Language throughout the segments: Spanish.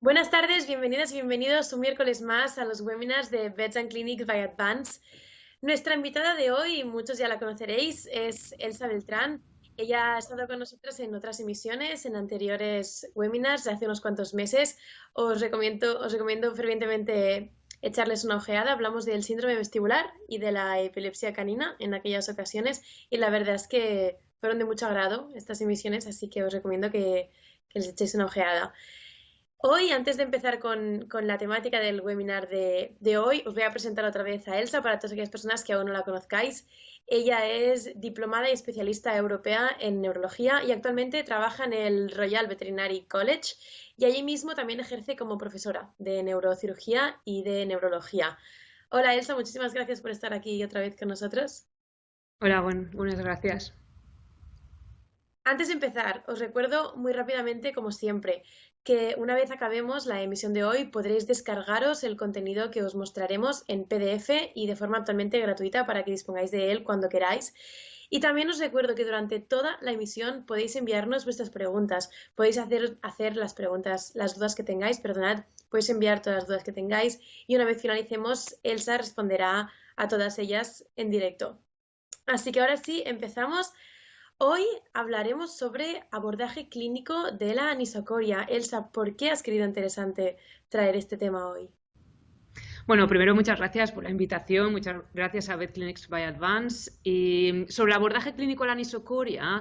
Buenas tardes, bienvenidas y bienvenidos un miércoles más a los webinars de Vets and Clinics by Advance. Nuestra invitada de hoy, muchos ya la conoceréis, es Elsa Beltrán. Ella ha estado con nosotros en otras emisiones, en anteriores webinars de hace unos cuantos meses. Os recomiendo, os recomiendo fervientemente echarles una ojeada. Hablamos del síndrome vestibular y de la epilepsia canina en aquellas ocasiones y la verdad es que fueron de mucho agrado estas emisiones, así que os recomiendo que, que les echéis una ojeada. Hoy, antes de empezar con, la temática del webinar de, hoy, os voy a presentar otra vez a Elsa para todas aquellas personas que aún no la conozcáis. Ella es diplomada y especialista europea en neurología y actualmente trabaja en el Royal Veterinary College y allí mismo también ejerce como profesora de neurocirugía y de neurología. Hola Elsa, muchísimas gracias por estar aquí otra vez con nosotros. Hola, buenas gracias. Antes de empezar, os recuerdo muy rápidamente, como siempre, que una vez acabemos la emisión de hoy podréis descargaros el contenido que os mostraremos en PDF y de forma totalmente gratuita para que dispongáis de él cuando queráis. Y también os recuerdo que durante toda la emisión podéis enviarnos vuestras preguntas. Podéis hacer, hacer las preguntas, las dudas que tengáis, perdonad, podéis enviar todas las dudas que tengáis y una vez finalicemos, Elsa responderá a todas ellas en directo. Así que ahora sí, empezamos Hoy hablaremos sobre abordaje clínico de la anisocoria. Elsa, ¿por qué has querido interesante traer este tema hoy? Bueno, primero muchas gracias por la invitación, muchas gracias a clinics by Advance. Y sobre abordaje clínico de la anisocoria,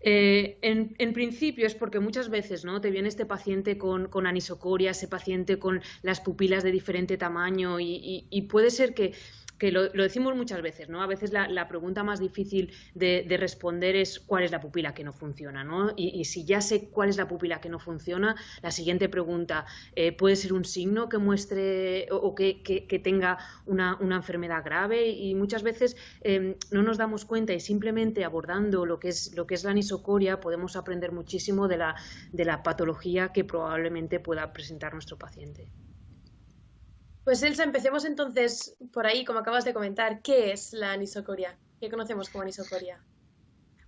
eh, en, principio es porque muchas veces ¿no? te viene este paciente con, anisocoria, ese paciente con las pupilas de diferente tamaño y puede ser que que lo, decimos muchas veces, ¿no? A veces la, pregunta más difícil de, responder es cuál es la pupila que no funciona, ¿no? Y, si ya sé cuál es la pupila que no funciona, la siguiente pregunta eh, puede ser un signo que muestre o, que, tenga una, enfermedad grave y muchas veces eh, no nos damos cuenta y simplemente abordando lo que es, lo que es la anisocoria podemos aprender muchísimo de la patología que probablemente pueda presentar nuestro paciente. Pues Elsa, empecemos entonces por ahí, como acabas de comentar, ¿qué es la anisocoria? ¿Qué conocemos como anisocoria?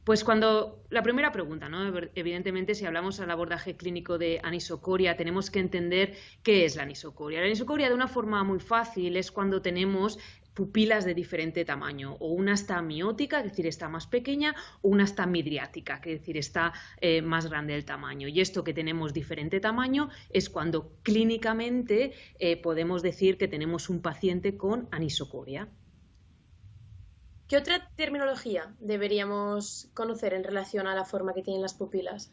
Pues cuando la primera pregunta, ¿no? Evidentemente, si hablamos al abordaje clínico de anisocoria, tenemos que entender qué es la anisocoria. La anisocoria, de una forma muy fácil, es cuando tenemos pupilas de diferente tamaño, o una está miótica, es decir, está más pequeña, o una está midriática, es decir, está eh, más grande el tamaño. Y esto que tenemos diferente tamaño es cuando clínicamente eh, podemos decir que tenemos un paciente con anisocoria. ¿Qué otra terminología deberíamos conocer en relación a la forma que tienen las pupilas?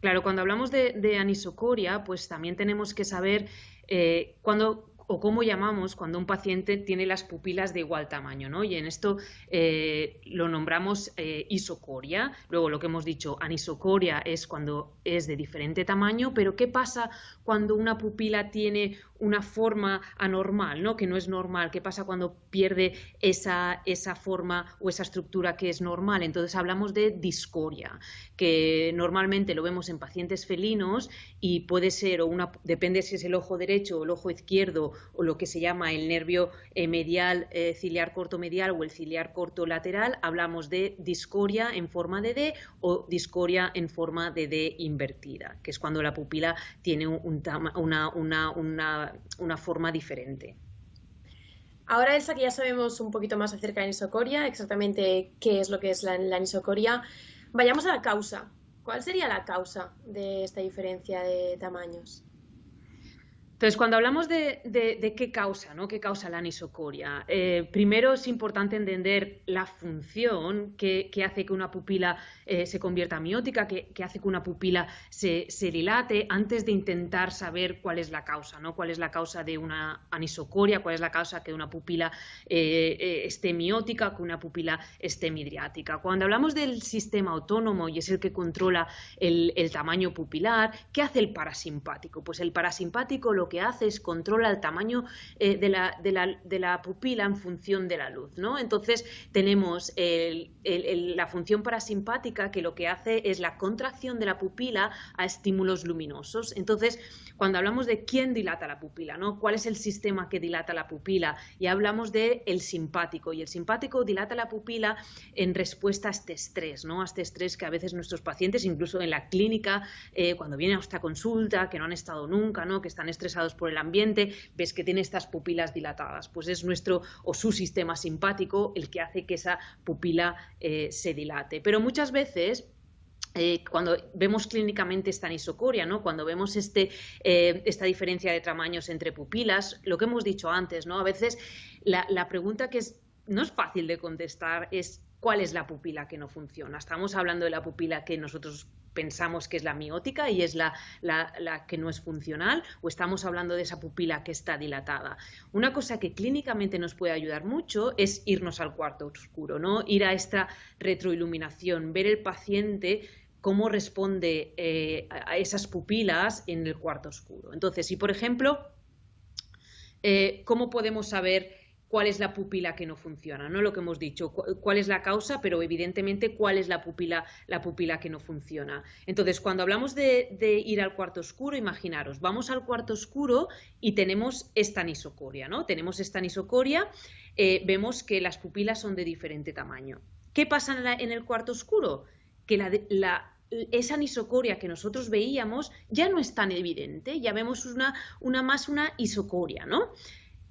Claro, cuando hablamos de, anisocoria, pues también tenemos que saber eh, cuando o cómo llamamos cuando un paciente tiene las pupilas de igual tamaño, ¿no? Y en esto eh, lo nombramos eh, isocoria. Luego lo que hemos dicho, anisocoria es cuando es de diferente tamaño, pero ¿qué pasa cuando una pupila tiene una forma anormal, ¿no? que no es normal, qué pasa cuando pierde esa, esa forma o esa estructura que es normal. Entonces hablamos de discoria, que normalmente lo vemos en pacientes felinos y puede ser, o una, depende si es el ojo derecho o el ojo izquierdo o lo que se llama el nervio eh, medial, eh, ciliar corto medial o el ciliar corto lateral, hablamos de discoria en forma de D o discoria en forma de D invertida, que es cuando la pupila tiene un, una una, forma diferente. Ahora, Elsa, que ya sabemos un poquito más acerca de la anisocoria, exactamente qué es lo que es la, la anisocoria, vayamos a la causa. ¿Cuál sería la causa de esta diferencia de tamaños? Entonces, cuando hablamos de, qué causa, ¿Qué causa la anisocoria? Eh, primero es importante entender la función que, hace que una pupila se convierta miótica, que, hace que una pupila se, dilate, antes de intentar saber cuál es la causa, ¿no? Cuál es la causa de una anisocoria, cuál es la causa que una pupila eh, eh, esté miótica, que una pupila esté midriática. Cuando hablamos del sistema autónomo y es el que controla el, el tamaño pupilar, ¿qué hace el parasimpático? Pues el parasimpático lo que hace es controla el tamaño eh, de, la, pupila en función de la luz. ¿no? Entonces tenemos la función parasimpática que lo que hace es la contracción de la pupila a estímulos luminosos. Entonces, cuando hablamos de quién dilata la pupila, ¿no? cuál es el sistema que dilata la pupila, Y hablamos de el simpático y el simpático dilata la pupila en respuesta a este estrés, ¿no? a este estrés que a veces nuestros pacientes, incluso en la clínica, eh, cuando vienen a esta consulta, que no han estado nunca, ¿no? que están estresados, por el ambiente, ves que tiene estas pupilas dilatadas. Pues es nuestro o su sistema simpático el que hace que esa pupila eh, se dilate. Pero muchas veces eh, cuando vemos clínicamente esta anisocoria, ¿no? cuando vemos este, eh, esta diferencia de tamaños entre pupilas, lo que hemos dicho antes, ¿no? a veces la, pregunta que es, no es fácil de contestar es cuál es la pupila que no funciona. Estamos hablando de la pupila que nosotros pensamos que es la miótica y es la, que no es funcional, o estamos hablando de esa pupila que está dilatada. Una cosa que clínicamente nos puede ayudar mucho es irnos al cuarto oscuro, ¿no? Ir a esta retroiluminación, ver el paciente cómo responde eh, a esas pupilas en el cuarto oscuro. Entonces, si por ejemplo, eh, ¿cómo podemos saber cuál es la pupila que no funciona, ¿no? Lo que hemos dicho, cuál es la causa, pero evidentemente cuál es la pupila, la pupila que no funciona. Entonces, cuando hablamos de, ir al cuarto oscuro, imaginaros, vamos al cuarto oscuro y tenemos esta anisocoria, ¿no? Tenemos esta anisocoria, eh, vemos que las pupilas son de diferente tamaño. ¿Qué pasa en, el cuarto oscuro? Que la, esa anisocoria que nosotros veíamos ya no es tan evidente, ya vemos una, una más una isocoria, ¿no?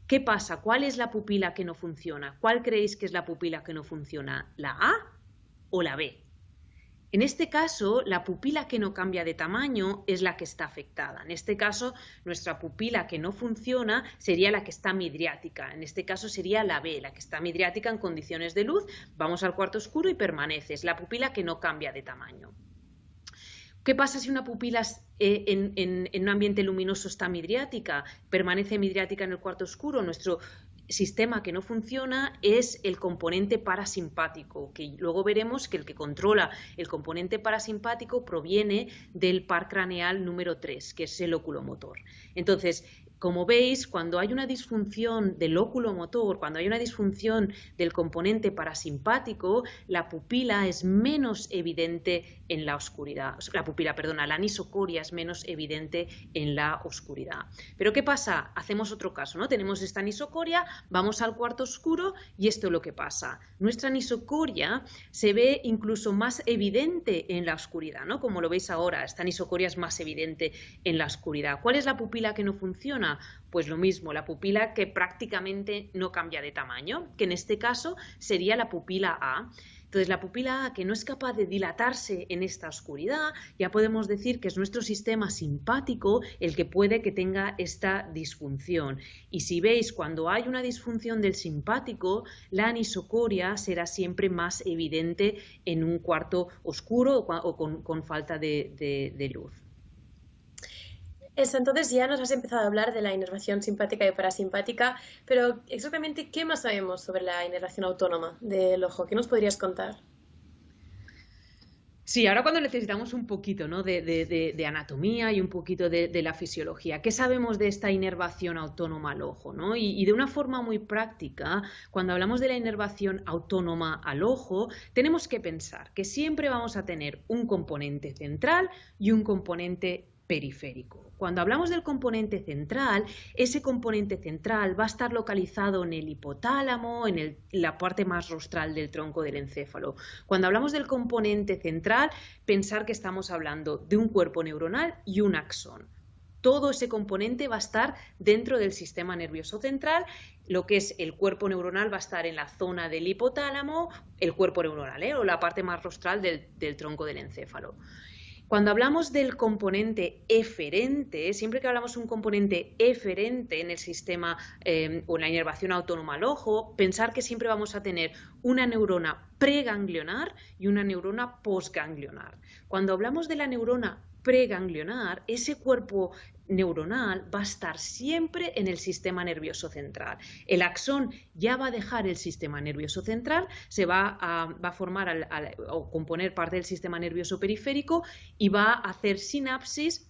¿Qué pasa? ¿Cuál es la pupila que no funciona? ¿Cuál creéis que es la pupila que no funciona? ¿La A o la B? En este caso, la pupila que no cambia de tamaño es la que está afectada. En este caso, nuestra pupila que no funciona sería la que está midriática. En este caso sería la B, la que está midriática en condiciones de luz. Vamos al cuarto oscuro y permanece. Es la pupila que no cambia de tamaño. ¿Qué pasa si una pupila eh, en, un ambiente luminoso está midriática? Permanece midriática en el cuarto oscuro. Nuestro sistema que no funciona es el componente parasimpático, que luego veremos que el que controla el componente parasimpático proviene del par craneal número 3, que es el oculomotor. Entonces, como veis, cuando hay una disfunción del óculo motor, cuando hay una disfunción del componente parasimpático, la pupila es menos evidente en la oscuridad. La pupila, perdona, la anisocoria es menos evidente en la oscuridad. Pero ¿qué pasa? Hacemos otro caso, ¿no? Tenemos esta anisocoria, vamos al cuarto oscuro y esto es lo que pasa. Nuestra anisocoria se ve incluso más evidente en la oscuridad, ¿no? Como lo veis ahora, esta anisocoria es más evidente en la oscuridad. ¿Cuál es la pupila que no funciona? pues lo mismo, la pupila que prácticamente no cambia de tamaño, que en este caso sería la pupila A. Entonces, la pupila A que no es capaz de dilatarse en esta oscuridad, ya podemos decir que es nuestro sistema simpático el que puede que tenga esta disfunción. Y si veis, cuando hay una disfunción del simpático, la anisocoria será siempre más evidente en un cuarto oscuro o con, falta de luz entonces ya nos has empezado a hablar de la inervación simpática y parasimpática, pero exactamente qué más sabemos sobre la inervación autónoma del ojo, ¿qué nos podrías contar? Sí, ahora cuando necesitamos un poquito de, anatomía y un poquito de, la fisiología, ¿qué sabemos de esta inervación autónoma al ojo? Y, y, de una forma muy práctica, cuando hablamos de la inervación autónoma al ojo, tenemos que pensar que siempre vamos a tener un componente central y un componente periférico. Cuando hablamos del componente central, ese componente central va a estar localizado en el hipotálamo, en, la parte más rostral del tronco del encéfalo. Cuando hablamos del componente central, pensar que estamos hablando de un cuerpo neuronal y un axón todo ese componente va a estar dentro del sistema nervioso central. Lo que es el cuerpo neuronal va a estar en la zona del hipotálamo, el cuerpo neuronal ¿eh? o la parte más rostral del tronco del encéfalo. Cuando hablamos del componente eferente, siempre que hablamos de un componente eferente en el sistema em, o en la inervación autónoma al ojo, pensar que siempre vamos a tener una neurona preganglionar y una neurona postganglionar. Cuando hablamos de la neurona preganglionar, ese cuerpo neuronal va a estar siempre en el sistema nervioso central. El axón ya va a dejar el sistema nervioso central, se va a, formar o componer parte del sistema nervioso periférico y va a hacer sinapsis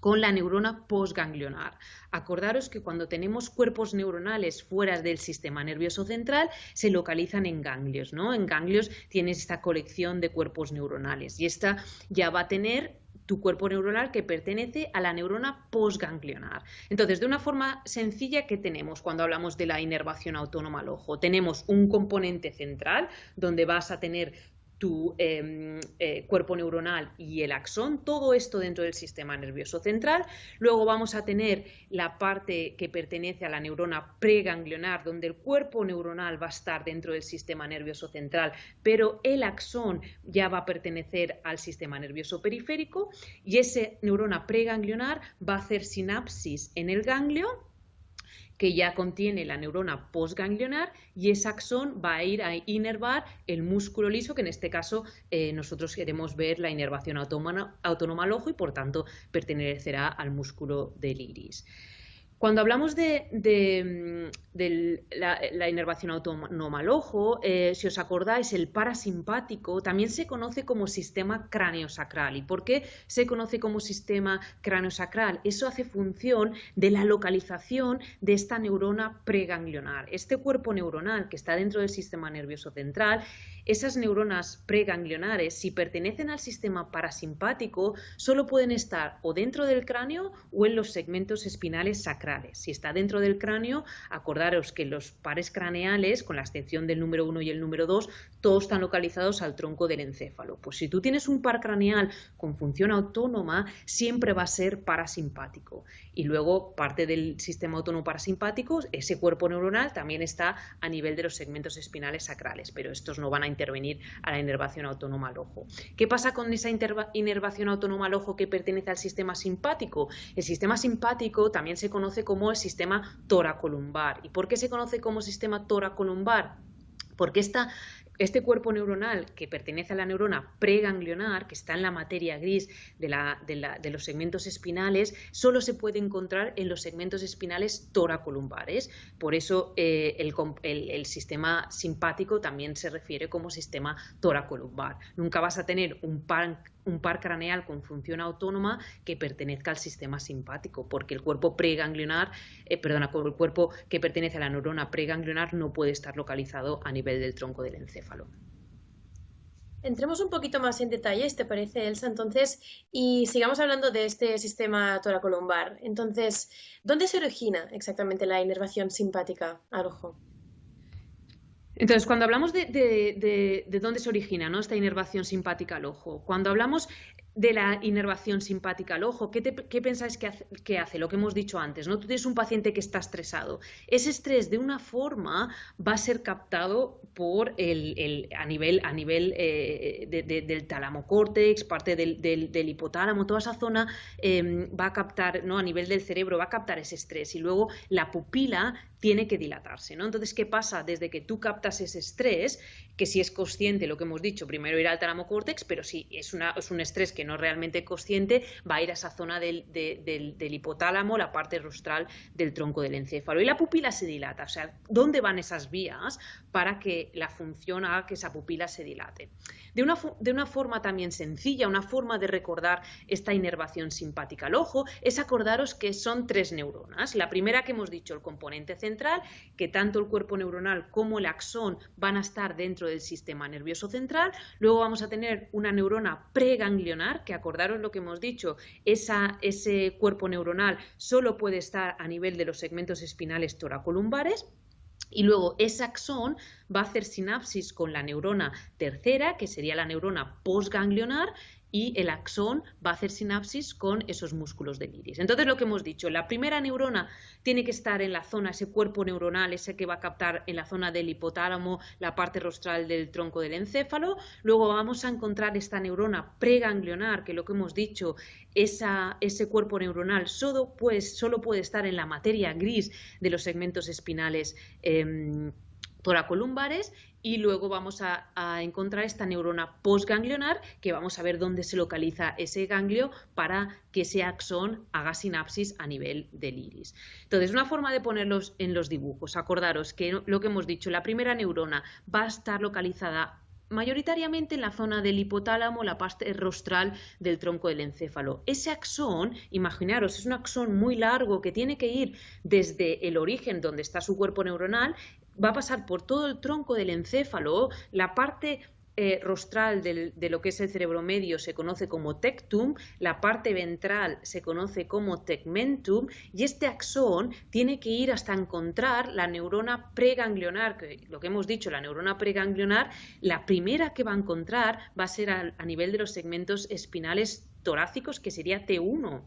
con la neurona postganglionar. Acordaros que cuando tenemos cuerpos neuronales fuera del sistema nervioso central, se localizan en ganglios, ¿no? En ganglios tienes esta colección de cuerpos neuronales y esta ya va a tener tu cuerpo neuronal que pertenece a la neurona postganglionar. Entonces, de una forma sencilla, que tenemos cuando hablamos de la inervación autónoma al ojo? Tenemos un componente central donde vas a tener tu em, eh, cuerpo neuronal y el axón, todo esto dentro del sistema nervioso central. Luego vamos a tener la parte que pertenece a la neurona preganglionar, donde el cuerpo neuronal va a estar dentro del sistema nervioso central, pero el axón ya va a pertenecer al sistema nervioso periférico y ese neurona preganglionar va a hacer sinapsis en el ganglio que ya contiene la neurona postganglionar y ese axón va a ir a inervar el músculo liso, que en este caso eh, nosotros queremos ver la inervación autónoma, autónoma al ojo y por tanto pertenecerá al músculo del iris. Cuando hablamos de, mm, la, inervación autónoma al ojo, eh, si os acordáis, el parasimpático también se conoce como sistema sacral. ¿Y por qué se conoce como sistema sacral? Eso hace función de la localización de esta neurona preganglionar. Este cuerpo neuronal que está dentro del sistema nervioso central, esas neuronas preganglionares, si pertenecen al sistema parasimpático, solo pueden estar o dentro del cráneo o en los segmentos espinales sacrales si está dentro del cráneo, acordaros que los pares craneales, con la excepción del número 1 y el número 2, todos están localizados al tronco del encéfalo. Pues si tú tienes un par craneal con función autónoma, siempre va a ser parasimpático. Y luego parte del sistema autónomo parasimpático, ese cuerpo neuronal también está a nivel de los segmentos espinales sacrales, pero estos no van a intervenir a la inervación autónoma al ojo. ¿Qué pasa con esa inervación autónoma al ojo que pertenece al sistema simpático? El sistema simpático también se conoce como el sistema toracolumbar. ¿Y por qué se conoce como sistema toracolumbar? Porque esta este cuerpo neuronal que pertenece a la neurona preganglionar, que está en la materia gris de, los segmentos espinales, solo se puede encontrar en los segmentos espinales toracolumbares. Por eso eh, el, sistema simpático también se refiere como sistema toracolumbar. Nunca vas a tener un pan un par craneal con función autónoma que pertenezca al sistema simpático, porque el cuerpo preganglionar, eh, perdona, el cuerpo que pertenece a la neurona preganglionar no puede estar localizado a nivel del tronco del encéfalo. Entremos un poquito más en detalle, ¿te parece, Elsa? Entonces, y sigamos hablando de este sistema toracolumbar. Entonces, ¿dónde se origina exactamente la inervación simpática al ojo? Entonces, cuando hablamos de, de, dónde se origina ¿no? esta inervación simpática al ojo, cuando hablamos de la inervación simpática al ojo? ¿Qué, pensáis que hace, Lo que hemos dicho antes, ¿no? Tú tienes un paciente que está estresado. Ese estrés, de una forma, va a ser captado por el, a nivel, a nivel eh, del tálamo córtex, parte del, hipotálamo, toda esa zona em, va a captar, ¿no? A nivel del cerebro va a captar ese estrés y luego la pupila tiene que dilatarse, ¿no? Entonces, ¿qué pasa? Desde que tú captas ese estrés, que si es consciente, lo que hemos dicho, primero irá al tálamo córtex, pero si es, es un estrés que no es realmente consciente, va a ir a esa zona del, hipotálamo, la parte rostral del tronco del encéfalo. Y la pupila se dilata, o sea, ¿dónde van esas vías para que la función haga que esa pupila se dilate? De una, de una forma también sencilla, una forma de recordar esta inervación simpática al ojo, es acordaros que son tres neuronas. La primera que hemos dicho, el componente central, que tanto el cuerpo neuronal como el axón van a estar dentro del sistema nervioso central. Luego vamos a tener una neurona preganglionar, que acordaros lo que hemos dicho, esa, ese cuerpo neuronal solo puede estar a nivel de los segmentos espinales toracolumbares. Y luego ese axón va a hacer sinapsis con la neurona tercera, que sería la neurona postganglionar, y el axón va a hacer sinapsis con esos músculos del iris. Entonces, lo que hemos dicho, la primera neurona tiene que estar en la zona, ese cuerpo neuronal, ese que va a captar en la zona del hipotálamo, la parte rostral del tronco del encéfalo. Luego vamos a encontrar esta neurona preganglionar, que lo que hemos dicho, ese cuerpo neuronal solo, pues, puede estar en la materia gris de los segmentos espinales. Em, toracolumbares y luego vamos a, encontrar esta neurona postganglionar que vamos a ver dónde se localiza ese ganglio para que ese axón haga sinapsis a nivel del iris. Entonces, una forma de ponerlos en los dibujos, acordaros que lo que hemos dicho, la primera neurona va a estar localizada mayoritariamente en la zona del hipotálamo, la parte rostral del tronco del encéfalo. Ese axón, imaginaros, es un axón muy largo que tiene que ir desde el origen donde está su cuerpo neuronal va a pasar por todo el tronco del encéfalo, la parte eh, rostral de lo que es el cerebro medio se conoce como tectum, la parte ventral se conoce como tegmentum y este axón tiene que ir hasta encontrar la neurona preganglionar, que lo que hemos dicho, la neurona preganglionar, la primera que va a encontrar va a ser a nivel de los segmentos espinales torácicos, que sería T1.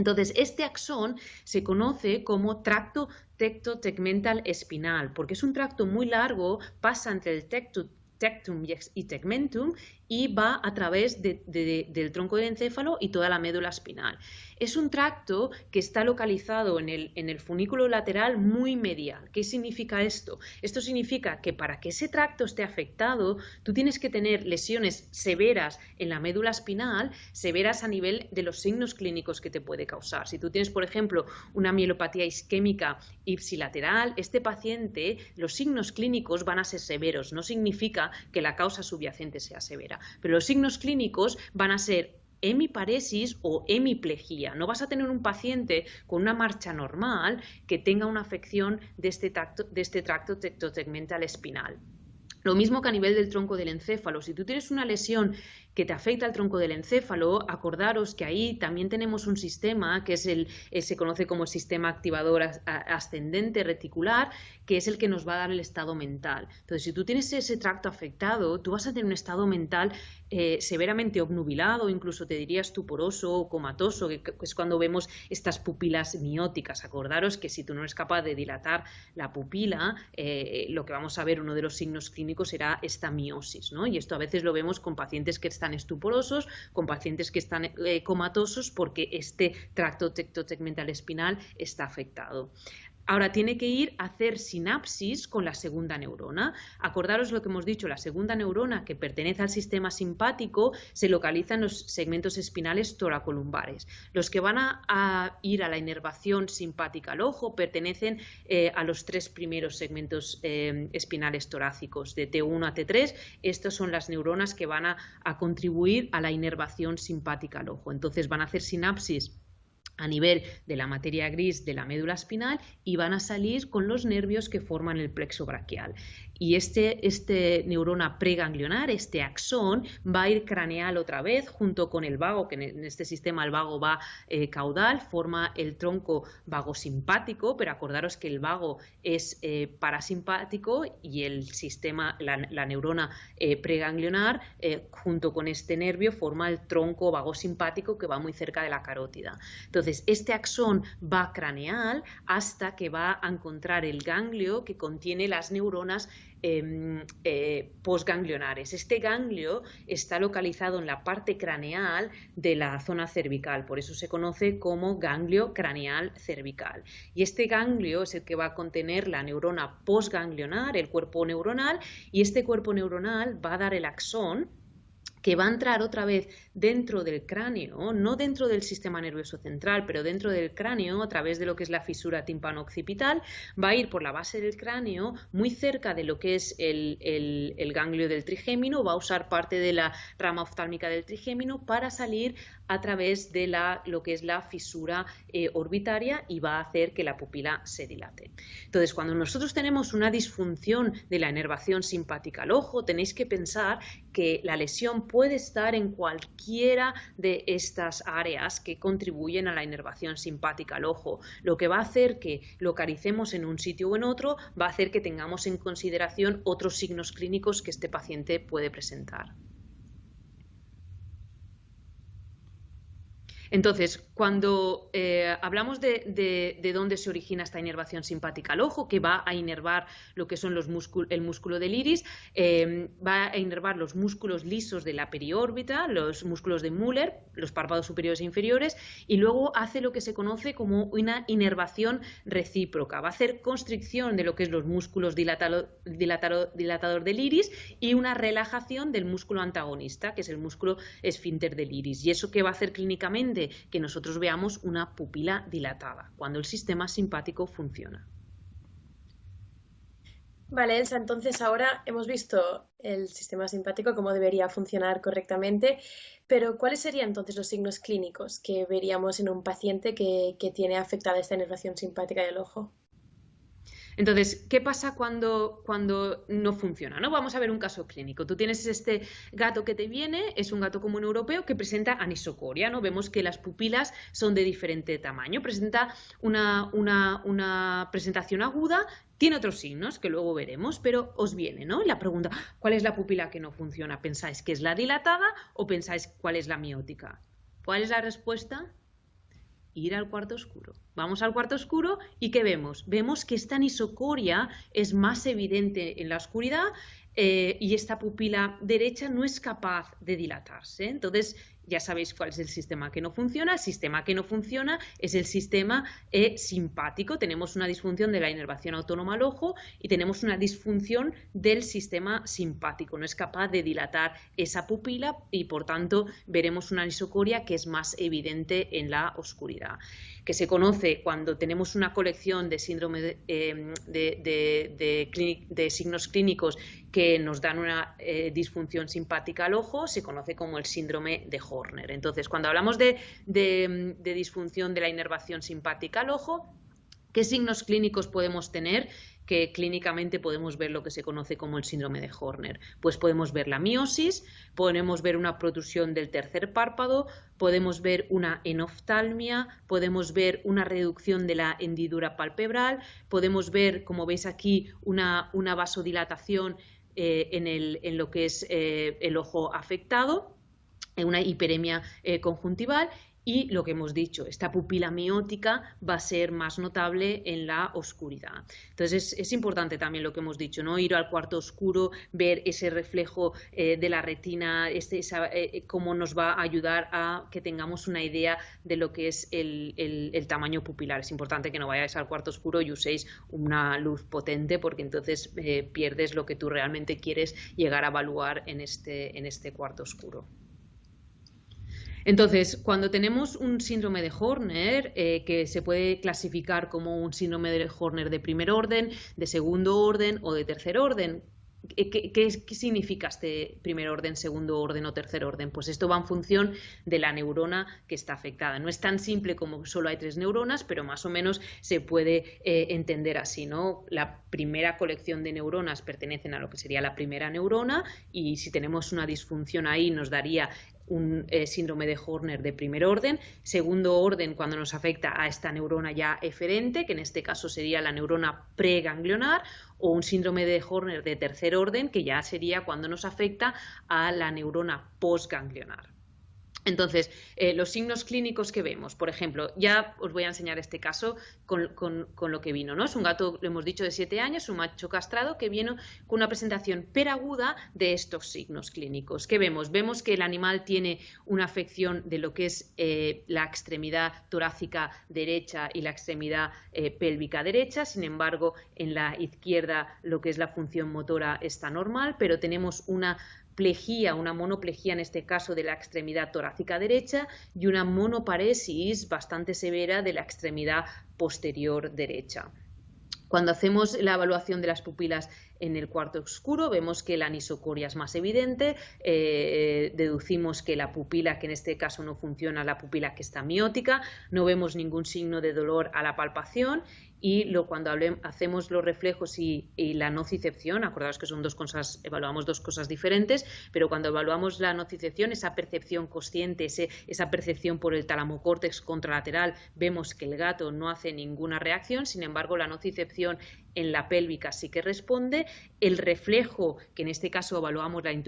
Entonces, este axón se conoce como tracto tecto-tegmental espinal, porque es un tracto muy largo, pasa entre el tecto tectum y tegmentum y va a través del tronco del encéfalo y toda la médula espinal. Es un tracto que está localizado en el, en el funículo lateral muy medial. ¿Qué significa esto? Esto significa que para que ese tracto esté afectado, tú tienes que tener lesiones severas en la médula espinal, severas a nivel de los signos clínicos que te puede causar. Si tú tienes, por ejemplo, una mielopatía isquémica ipsilateral, este paciente, los signos clínicos van a ser severos. No significa que la causa subyacente sea severa, pero los signos clínicos van a ser hemiparesis o hemiplegia. No vas a tener un paciente con una marcha normal que tenga una afección de este, este tracto tectotegmental espinal. Lo mismo que a nivel del tronco del encéfalo. Si tú tienes una lesión que te afecta al tronco del encéfalo, acordaros que ahí también tenemos un sistema que es el, eh, se conoce como sistema activador ascendente reticular, que es el que nos va a dar el estado mental. Entonces, si tú tienes ese tracto afectado, tú vas a tener un estado mental eh, severamente obnubilado, incluso te diría estuporoso o comatoso, que, es cuando vemos estas pupilas mióticas. Acordaros que si tú no eres capaz de dilatar la pupila, eh, lo que vamos a ver, uno de los signos clínicos será esta miosis, Y esto a veces lo vemos con pacientes que están estuporosos, con pacientes que están eh, comatosos porque este tracto tectotegmental espinal está afectado. Ahora tiene que ir a hacer sinapsis con la segunda neurona. Acordaros lo que hemos dicho, la segunda neurona que pertenece al sistema simpático se localiza en los segmentos espinales toracolumbares. Los que van a, ir a la inervación simpática al ojo pertenecen eh, a los tres primeros segmentos eh, espinales torácicos, de T1 a T3. Estas son las neuronas que van a contribuir a la inervación simpática al ojo. Entonces van a hacer sinapsis a nivel de la materia gris de la médula espinal y van a salir con los nervios que forman el plexo braquial. Y este, este, neurona preganglionar, este axón, va a ir craneal otra vez junto con el vago, que en este sistema el vago va eh, caudal, forma el tronco vagosimpático, pero acordaros que el vago es eh, parasimpático y el sistema, la, neurona eh, preganglionar, junto con este nervio, forma el tronco vagosimpático que va muy cerca de la carótida. Entonces, este axón va craneal hasta que va a encontrar el ganglio que contiene las neuronas Em, eh, posganglionares. Este ganglio está localizado en la parte craneal de la zona cervical, por eso se conoce como ganglio craneal cervical. Y este ganglio es el que va a contener la neurona posganglionar, el cuerpo neuronal, y este cuerpo neuronal va a dar el axón que va a entrar otra vez dentro del cráneo, no dentro del sistema nervioso central, pero dentro del cráneo, a través de lo que es la fisura timpano-occipital, va a ir por la base del cráneo, muy cerca de lo que es el, ganglio del trigémino, va a usar parte de la rama oftálmica del trigémino para salir a través de la, lo que es la fisura eh, orbitaria y va a hacer que la pupila se dilate. Entonces, cuando nosotros tenemos una disfunción de la enervación simpática al ojo, tenéis que pensar que la lesión puede estar en cualquiera de estas áreas que contribuyen a la inervación simpática al ojo, lo que va a hacer que localicemos en un sitio o en otro, va a hacer que tengamos en consideración otros signos clínicos que este paciente puede presentar. Entonces, cuando eh, hablamos de, dónde se origina esta inervación simpática al ojo, que va a inervar lo que son los músculos, el músculo del iris, em, va a inervar los músculos lisos de la periórbita, los músculos de Müller, los párpados superiores e inferiores, y luego hace lo que se conoce como una inervación recíproca. Va a hacer constricción de lo que es los músculos dilatador del iris y una relajación del músculo antagonista, que es el músculo esfínter del iris. ¿Y eso qué va a hacer clínicamente? que nosotros veamos una pupila dilatada, cuando el sistema simpático funciona. Vale, Elsa, entonces ahora hemos visto el sistema simpático, cómo debería funcionar correctamente, pero ¿cuáles serían entonces los signos clínicos que veríamos en un paciente que, tiene afectada esta inervación simpática del ojo? Entonces, ¿qué pasa cuando, no funciona? Vamos a ver un caso clínico. Tú tienes este gato que te viene, es un gato común europeo que presenta anisocoria, ¿no? Vemos que las pupilas son de diferente tamaño, presenta una, presentación aguda tiene otros signos que luego veremos, pero os viene, ¿no? La pregunta, ¿cuál es la pupila que no funciona? ¿Pensáis que es la dilatada o pensáis cuál es la miótica? ¿Cuál es la respuesta? ir al cuarto oscuro. Vamos al cuarto oscuro y ¿qué vemos? Vemos que esta anisocoria es más evidente en la oscuridad eh, y esta pupila derecha no es capaz de dilatarse. Entonces, ya sabéis cuál es el sistema que no funciona. El sistema que no funciona es el sistema eh, simpático. Tenemos una disfunción de la inervación autónoma al ojo y tenemos una disfunción del sistema simpático. No es capaz de dilatar esa pupila y por tanto veremos una anisocoria que es más evidente en la oscuridad que se conoce cuando tenemos una colección de síndrome de, em, de, de, signos clínicos que nos dan una eh, disfunción simpática al ojo, se conoce como el síndrome de Horner. Entonces, cuando hablamos de, em, disfunción de la inervación simpática al ojo, ¿Qué signos clínicos podemos tener? que clínicamente podemos ver lo que se conoce como el síndrome de Horner. Pues podemos ver la miosis, podemos ver una protrusión del tercer párpado, podemos ver una enoftalmia, podemos ver una reducción de la hendidura palpebral, podemos ver, como veis aquí, una, vasodilatación eh, en, lo que es eh, el ojo afectado una hiperemia eh, conjuntival y lo que hemos dicho, esta pupila miótica va a ser más notable en la oscuridad. Entonces es, importante también lo que hemos dicho, ¿no? Ir al cuarto oscuro, ver ese reflejo eh, de la retina, eh, eh, cómo nos va a ayudar a que tengamos una idea de lo que es el, tamaño pupilar. Es importante que no vayáis al cuarto oscuro y uséis una luz potente porque entonces pierdes lo que tú realmente quieres llegar a evaluar en este, este cuarto oscuro. Entonces, cuando tenemos un síndrome de Horner, eh, que se puede clasificar como un síndrome de Horner de primer orden, de segundo orden o de tercer orden, eh, ¿Qué, significa este primer orden, segundo orden o tercer orden? Pues esto va en función de la neurona que está afectada. No es tan simple como solo hay tres neuronas, pero más o menos se puede eh, entender así, La primera colección de neuronas pertenecen a lo que sería la primera neurona y si tenemos una disfunción ahí nos daría un eh, síndrome de Horner de primer orden, segundo orden cuando nos afecta a esta neurona ya eferente, que en este caso sería la neurona preganglionar, o un síndrome de Horner de tercer orden, que ya sería cuando nos afecta a la neurona postganglionar. Entonces, eh, los signos clínicos que vemos, por ejemplo, ya os voy a enseñar este caso con, con, lo que vino, ¿no? Es un gato, lo hemos dicho, de siete años, un macho castrado que vino con una presentación peraguda de estos signos clínicos. ¿Qué vemos? Vemos que el animal tiene una afección de lo que es eh, la extremidad torácica derecha y la extremidad eh, pélvica derecha, sin embargo, en la izquierda lo que es la función motora está normal, pero tenemos una una monoplejía en este caso de la extremidad torácica derecha y una monoparesis bastante severa de la extremidad posterior derecha. Cuando hacemos la evaluación de las pupilas en el cuarto oscuro, vemos que la anisocoria es más evidente, eh, deducimos que la pupila, que en este caso no funciona, la pupila que está miótica, no vemos ningún signo de dolor a la palpación y lo, cuando hacemos los reflejos y, la nocicepción, acordaos que son dos cosas, evaluamos dos cosas diferentes, pero cuando evaluamos la nocicepción, esa percepción consciente, esa percepción por el talamocórtex contralateral, vemos que el gato no hace ninguna reacción, sin embargo la nocicepción en la pélvica sí que responde, el reflejo, que en este caso evaluamos la el,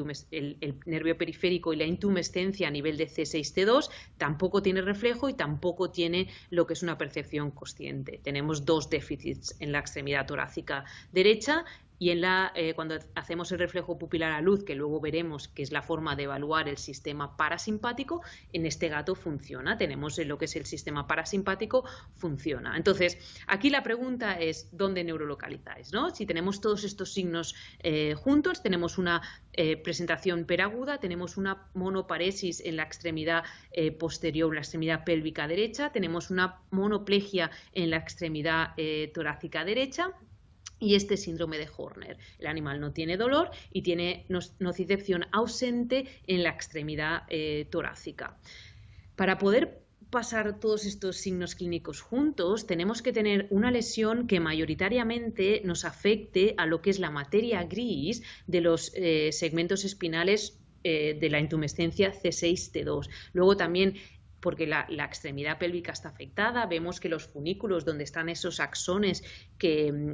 el, nervio periférico y la intumescencia a nivel de C6-T2, tampoco tiene reflejo y tampoco tiene lo que es una percepción consciente. Tenemos dos déficits en la extremidad torácica derecha y en la, eh, cuando hacemos el reflejo pupilar a luz, que luego veremos que es la forma de evaluar el sistema parasimpático, en este gato funciona, tenemos lo que es el sistema parasimpático, funciona. Entonces, aquí la pregunta es, ¿dónde neurolocalizáis? ¿no? Si tenemos todos estos signos eh, juntos, tenemos una eh, presentación peraguda, tenemos una monoparesis en la extremidad posterior, la extremidad pélvica derecha, tenemos una monoplegia en la extremidad torácica derecha, y este síndrome de Horner. El animal no tiene dolor y tiene nocicepción ausente en la extremidad eh, torácica. Para poder pasar todos estos signos clínicos juntos, tenemos que tener una lesión que mayoritariamente nos afecte a lo que es la materia gris de los eh, segmentos espinales eh, de la intumescencia C6-T2. Luego también porque la, extremidad pélvica está afectada, vemos que los funículos, donde están esos axones que,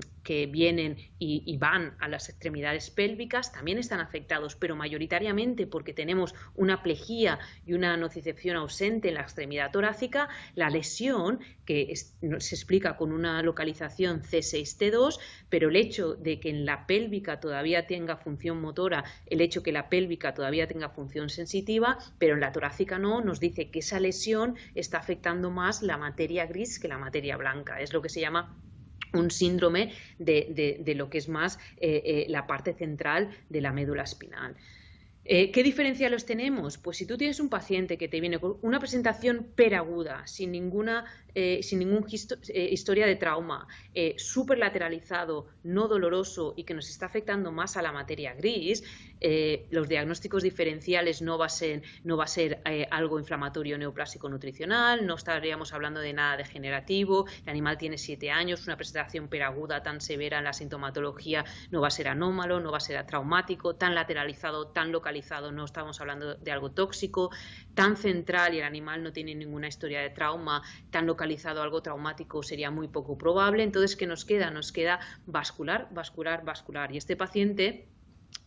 vienen y, van a las extremidades pélvicas, también están afectados, pero mayoritariamente porque tenemos una plejía y una nocicepción ausente en la extremidad torácica, la lesión, que se explica con una localización C6-T2, pero el hecho de que en la pélvica todavía tenga función motora, el hecho que la pélvica todavía tenga función sensitiva, pero en la torácica no, nos dice que esa lesión está afectando más la materia gris que la materia blanca. Es lo que se llama un síndrome de, lo que es más eh, eh, la parte central de la médula espinal. Eh, ¿Qué diferencia los tenemos? Pues si tú tienes un paciente que te viene con una presentación peraguda, sin ninguna eh, sin ninguna eh, historia de trauma, eh, super lateralizado, no doloroso y que nos está afectando más a la materia gris, los diagnósticos diferenciales no va a ser, no va a ser algo inflamatorio neoplásico nutricional, no estaríamos hablando de nada degenerativo, el animal tiene siete años, una presentación peraguda tan severa en la sintomatología no va a ser anómalo, no va a ser traumático, tan lateralizado, tan localizado, no estamos hablando de algo tóxico, tan central y el animal no tiene ninguna historia de trauma, tan localizado algo traumático sería muy poco probable. Entonces, ¿qué nos queda? Nos queda vascular, vascular, vascular. Y este paciente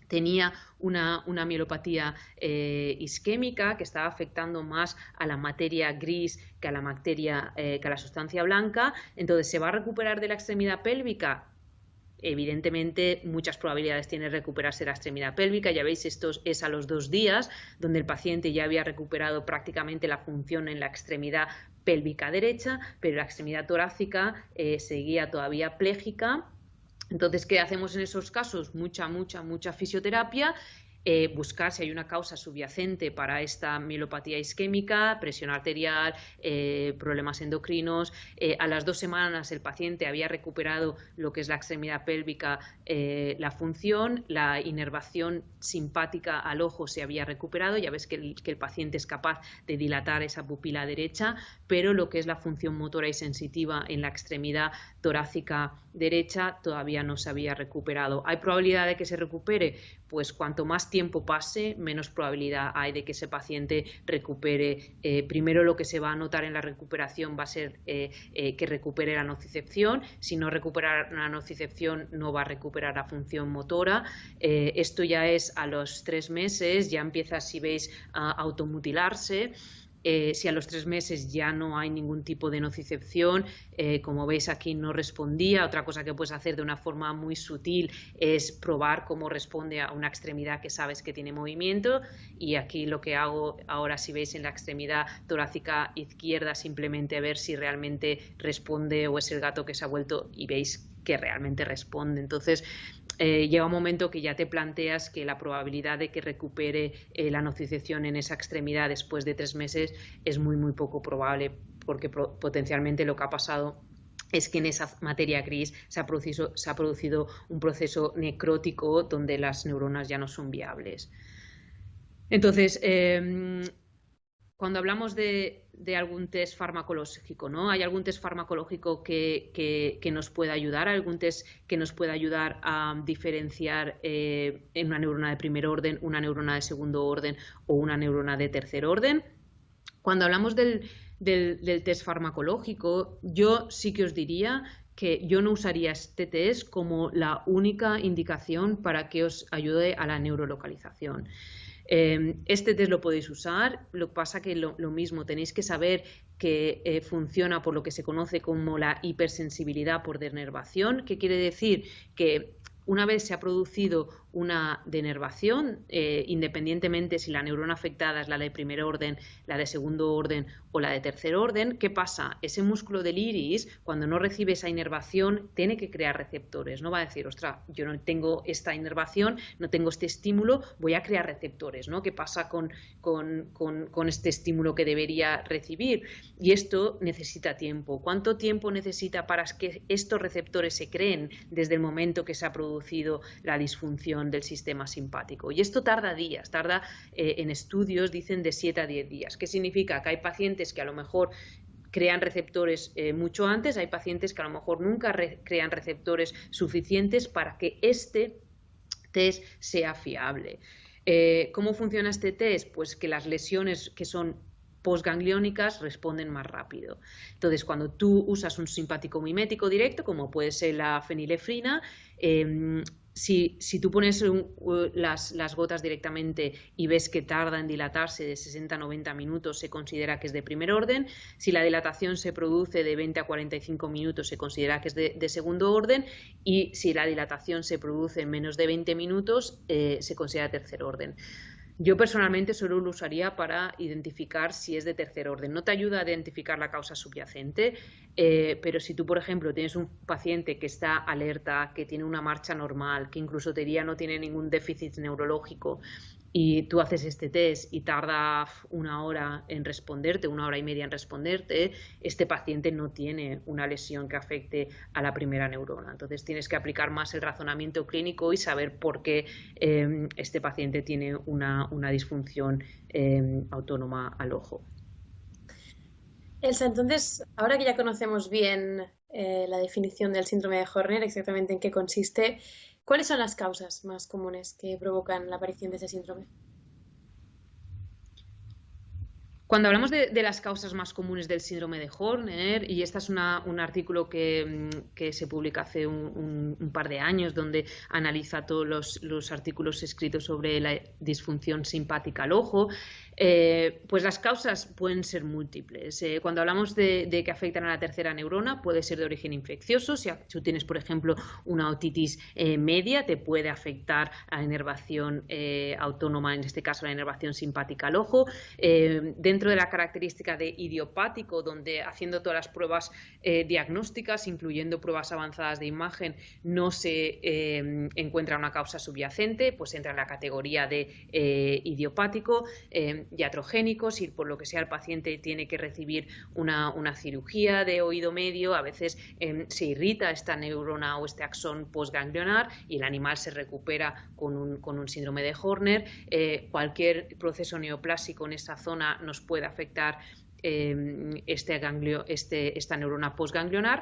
tenía una, mielopatía eh, isquémica que estaba afectando más a la materia gris que a la materia, eh, que a la sustancia blanca. Entonces, ¿se va a recuperar de la extremidad pélvica? evidentemente muchas probabilidades tiene recuperarse la extremidad pélvica. Ya veis, esto es a los dos días, donde el paciente ya había recuperado prácticamente la función en la extremidad pélvica derecha, pero la extremidad torácica eh, seguía todavía plégica. Entonces, ¿qué hacemos en esos casos? Mucha, mucha, mucha fisioterapia eh, buscar si hay una causa subyacente para esta mielopatía isquémica, presión arterial, eh, problemas endocrinos. Eh, a las dos semanas el paciente había recuperado lo que es la extremidad pélvica, la función, la inervación simpática al ojo se había recuperado. Ya ves que el, que el paciente es capaz de dilatar esa pupila derecha, pero lo que es la función motora y sensitiva en la extremidad torácica derecha todavía no se había recuperado. ¿Hay probabilidad de que se recupere? Pues cuanto más tiempo pase, menos probabilidad hay de que ese paciente recupere. Eh, primero lo que se va a notar en la recuperación va a ser eh, eh, que recupere la nocicepción. Si no recupera la nocicepción, no va a recuperar la función motora. esto ya es a los tres meses, ya empieza, si veis, a automutilarse. Eh, si a los tres meses ya no hay ningún tipo de nocicepción, eh, como veis aquí no respondía. Otra cosa que puedes hacer de una forma muy sutil es probar cómo responde a una extremidad que sabes que tiene movimiento. Y aquí lo que hago ahora, si veis en la extremidad torácica izquierda, simplemente ver si realmente responde o es el gato que se ha vuelto y veis que realmente responde. Entonces, eh, llega un momento que ya te planteas que la probabilidad de que recupere eh, la nocicepción en esa extremidad después de tres meses es muy, muy poco probable, porque potencialmente lo que ha pasado es que en esa materia gris se ha, producido, un proceso necrótico donde las neuronas ya no son viables. Entonces, em, cuando hablamos de, algún test farmacológico, ¿no? ¿Hay algún test farmacológico que, nos pueda ayudar? ¿Algún test que nos pueda ayudar a diferenciar eh, en una neurona de primer orden, una neurona de segundo orden o una neurona de tercer orden? Cuando hablamos del test farmacológico, yo sí que os diría que yo no usaría este test como la única indicación para que os ayude a la neurolocalización. Em, este test lo podéis usar, lo que pasa que lo, mismo, tenéis que saber que eh, funciona por lo que se conoce como la hipersensibilidad por denervación, que quiere decir que una vez se ha producido una denervación, eh, independientemente si la neurona afectada es la de primer orden, la de segundo orden o la de tercer orden. ¿Qué pasa? Ese músculo del iris, cuando no recibe esa inervación, tiene que crear receptores. No va a decir, ostras, yo no tengo esta inervación, no tengo este estímulo, voy a crear receptores. ¿no? ¿Qué pasa con este estímulo que debería recibir? Y esto necesita tiempo. ¿Cuánto tiempo necesita para que estos receptores se creen desde el momento que se ha producido la disfunción? del sistema simpático. Y esto tarda días, tarda eh, en estudios, dicen de 7 a 10 días. ¿Qué significa? Que hay pacientes que a lo mejor crean receptores eh, mucho antes, hay pacientes que a lo mejor nunca crean receptores suficientes para que este test sea fiable. Eh, ¿Cómo funciona este test? Pues que las lesiones que son posgangliónicas responden más rápido. Entonces, cuando tú usas un simpático mimético directo, como puede ser la fenilefrina, em, si, tú pones las, gotas directamente y ves que tarda en dilatarse de 60 a 90 minutos, se considera que es de primer orden. Si la dilatación se produce de 20 a 45 minutos, se considera que es de, segundo orden. Y si la dilatación se produce en menos de 20 minutos, eh, se considera tercer orden. Yo personalmente solo lo usaría para identificar si es de tercer orden. No te ayuda a identificar la causa subyacente, eh, pero si tú, por ejemplo, tienes un paciente que está alerta, que tiene una marcha normal, que incluso te diría no tiene ningún déficit neurológico, y tú haces este test y tarda una hora en responderte, una hora y media en responderte, este paciente no tiene una lesión que afecte a la primera neurona. Entonces tienes que aplicar más el razonamiento clínico y saber por qué em, este paciente tiene una, disfunción em, autónoma al ojo. Elsa, entonces, ahora que ya conocemos bien eh, la definición del síndrome de Horner, exactamente en qué consiste, ¿Cuáles son las causas más comunes que provocan la aparición de ese síndrome? Cuando hablamos de, las causas más comunes del síndrome de Horner, y este es un artículo mm, que, se publica hace un, par de años, donde analiza todos los, artículos escritos sobre la disfunción simpática al ojo, eh, pues las causas pueden ser múltiples. Eh, cuando hablamos de, que afectan a la tercera neurona, puede ser de origen infeccioso. Si tú tienes, por ejemplo, una otitis eh, media, te puede afectar a la inervación autónoma, en este caso la inervación simpática al ojo. Dentro dentro de la característica de idiopático, donde haciendo todas las pruebas eh, diagnósticas, incluyendo pruebas avanzadas de imagen, no se eh, encuentra una causa subyacente, pues entra en la categoría de eh, idiopático, diatrogénico si por lo que sea el paciente tiene que recibir una, cirugía de oído medio, a veces em, se irrita esta neurona o este axón postganglionar y el animal se recupera con un, con un síndrome de Horner. cualquier proceso neoplásico en esa zona nos puede puede afectar em, este ganglio, este, esta neurona postganglionar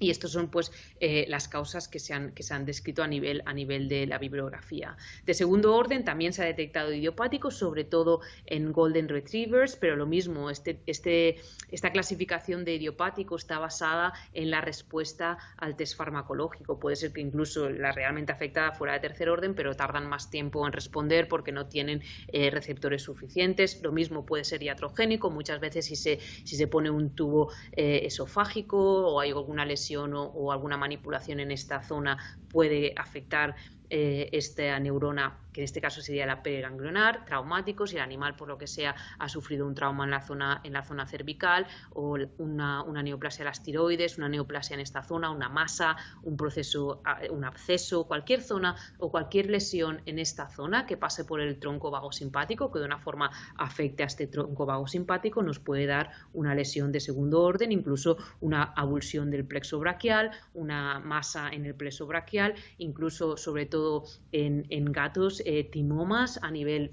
y estas son pues eh, las causas que se han, que se han descrito a nivel, a nivel de la bibliografía. De segundo orden también se ha detectado idiopático, sobre todo en Golden Retrievers, pero lo mismo, este, este, esta clasificación de idiopático está basada en la respuesta al test farmacológico. Puede ser que incluso la realmente afectada fuera de tercer orden, pero tardan más tiempo en responder porque no tienen eh, receptores suficientes. Lo mismo puede ser iatrogénico, muchas veces si se, si se pone un tubo eh, esofágico o hay alguna lesión o, alguna manipulación en esta zona puede afectar eh, esta neurona en este caso sería la ganglionar, traumático, si el animal por lo que sea ha sufrido un trauma en la zona, en la zona cervical o una, neoplasia de las tiroides, una neoplasia en esta zona, una masa, un proceso, ah, un absceso, cualquier zona o cualquier lesión en esta zona que pase por el tronco vagosimpático, que de una forma afecte a este tronco vagosimpático, nos puede dar una lesión de segundo orden, incluso una avulsión del plexo brachial, una masa en el plexo braquial, incluso sobre todo en, en gatos timomas a nivel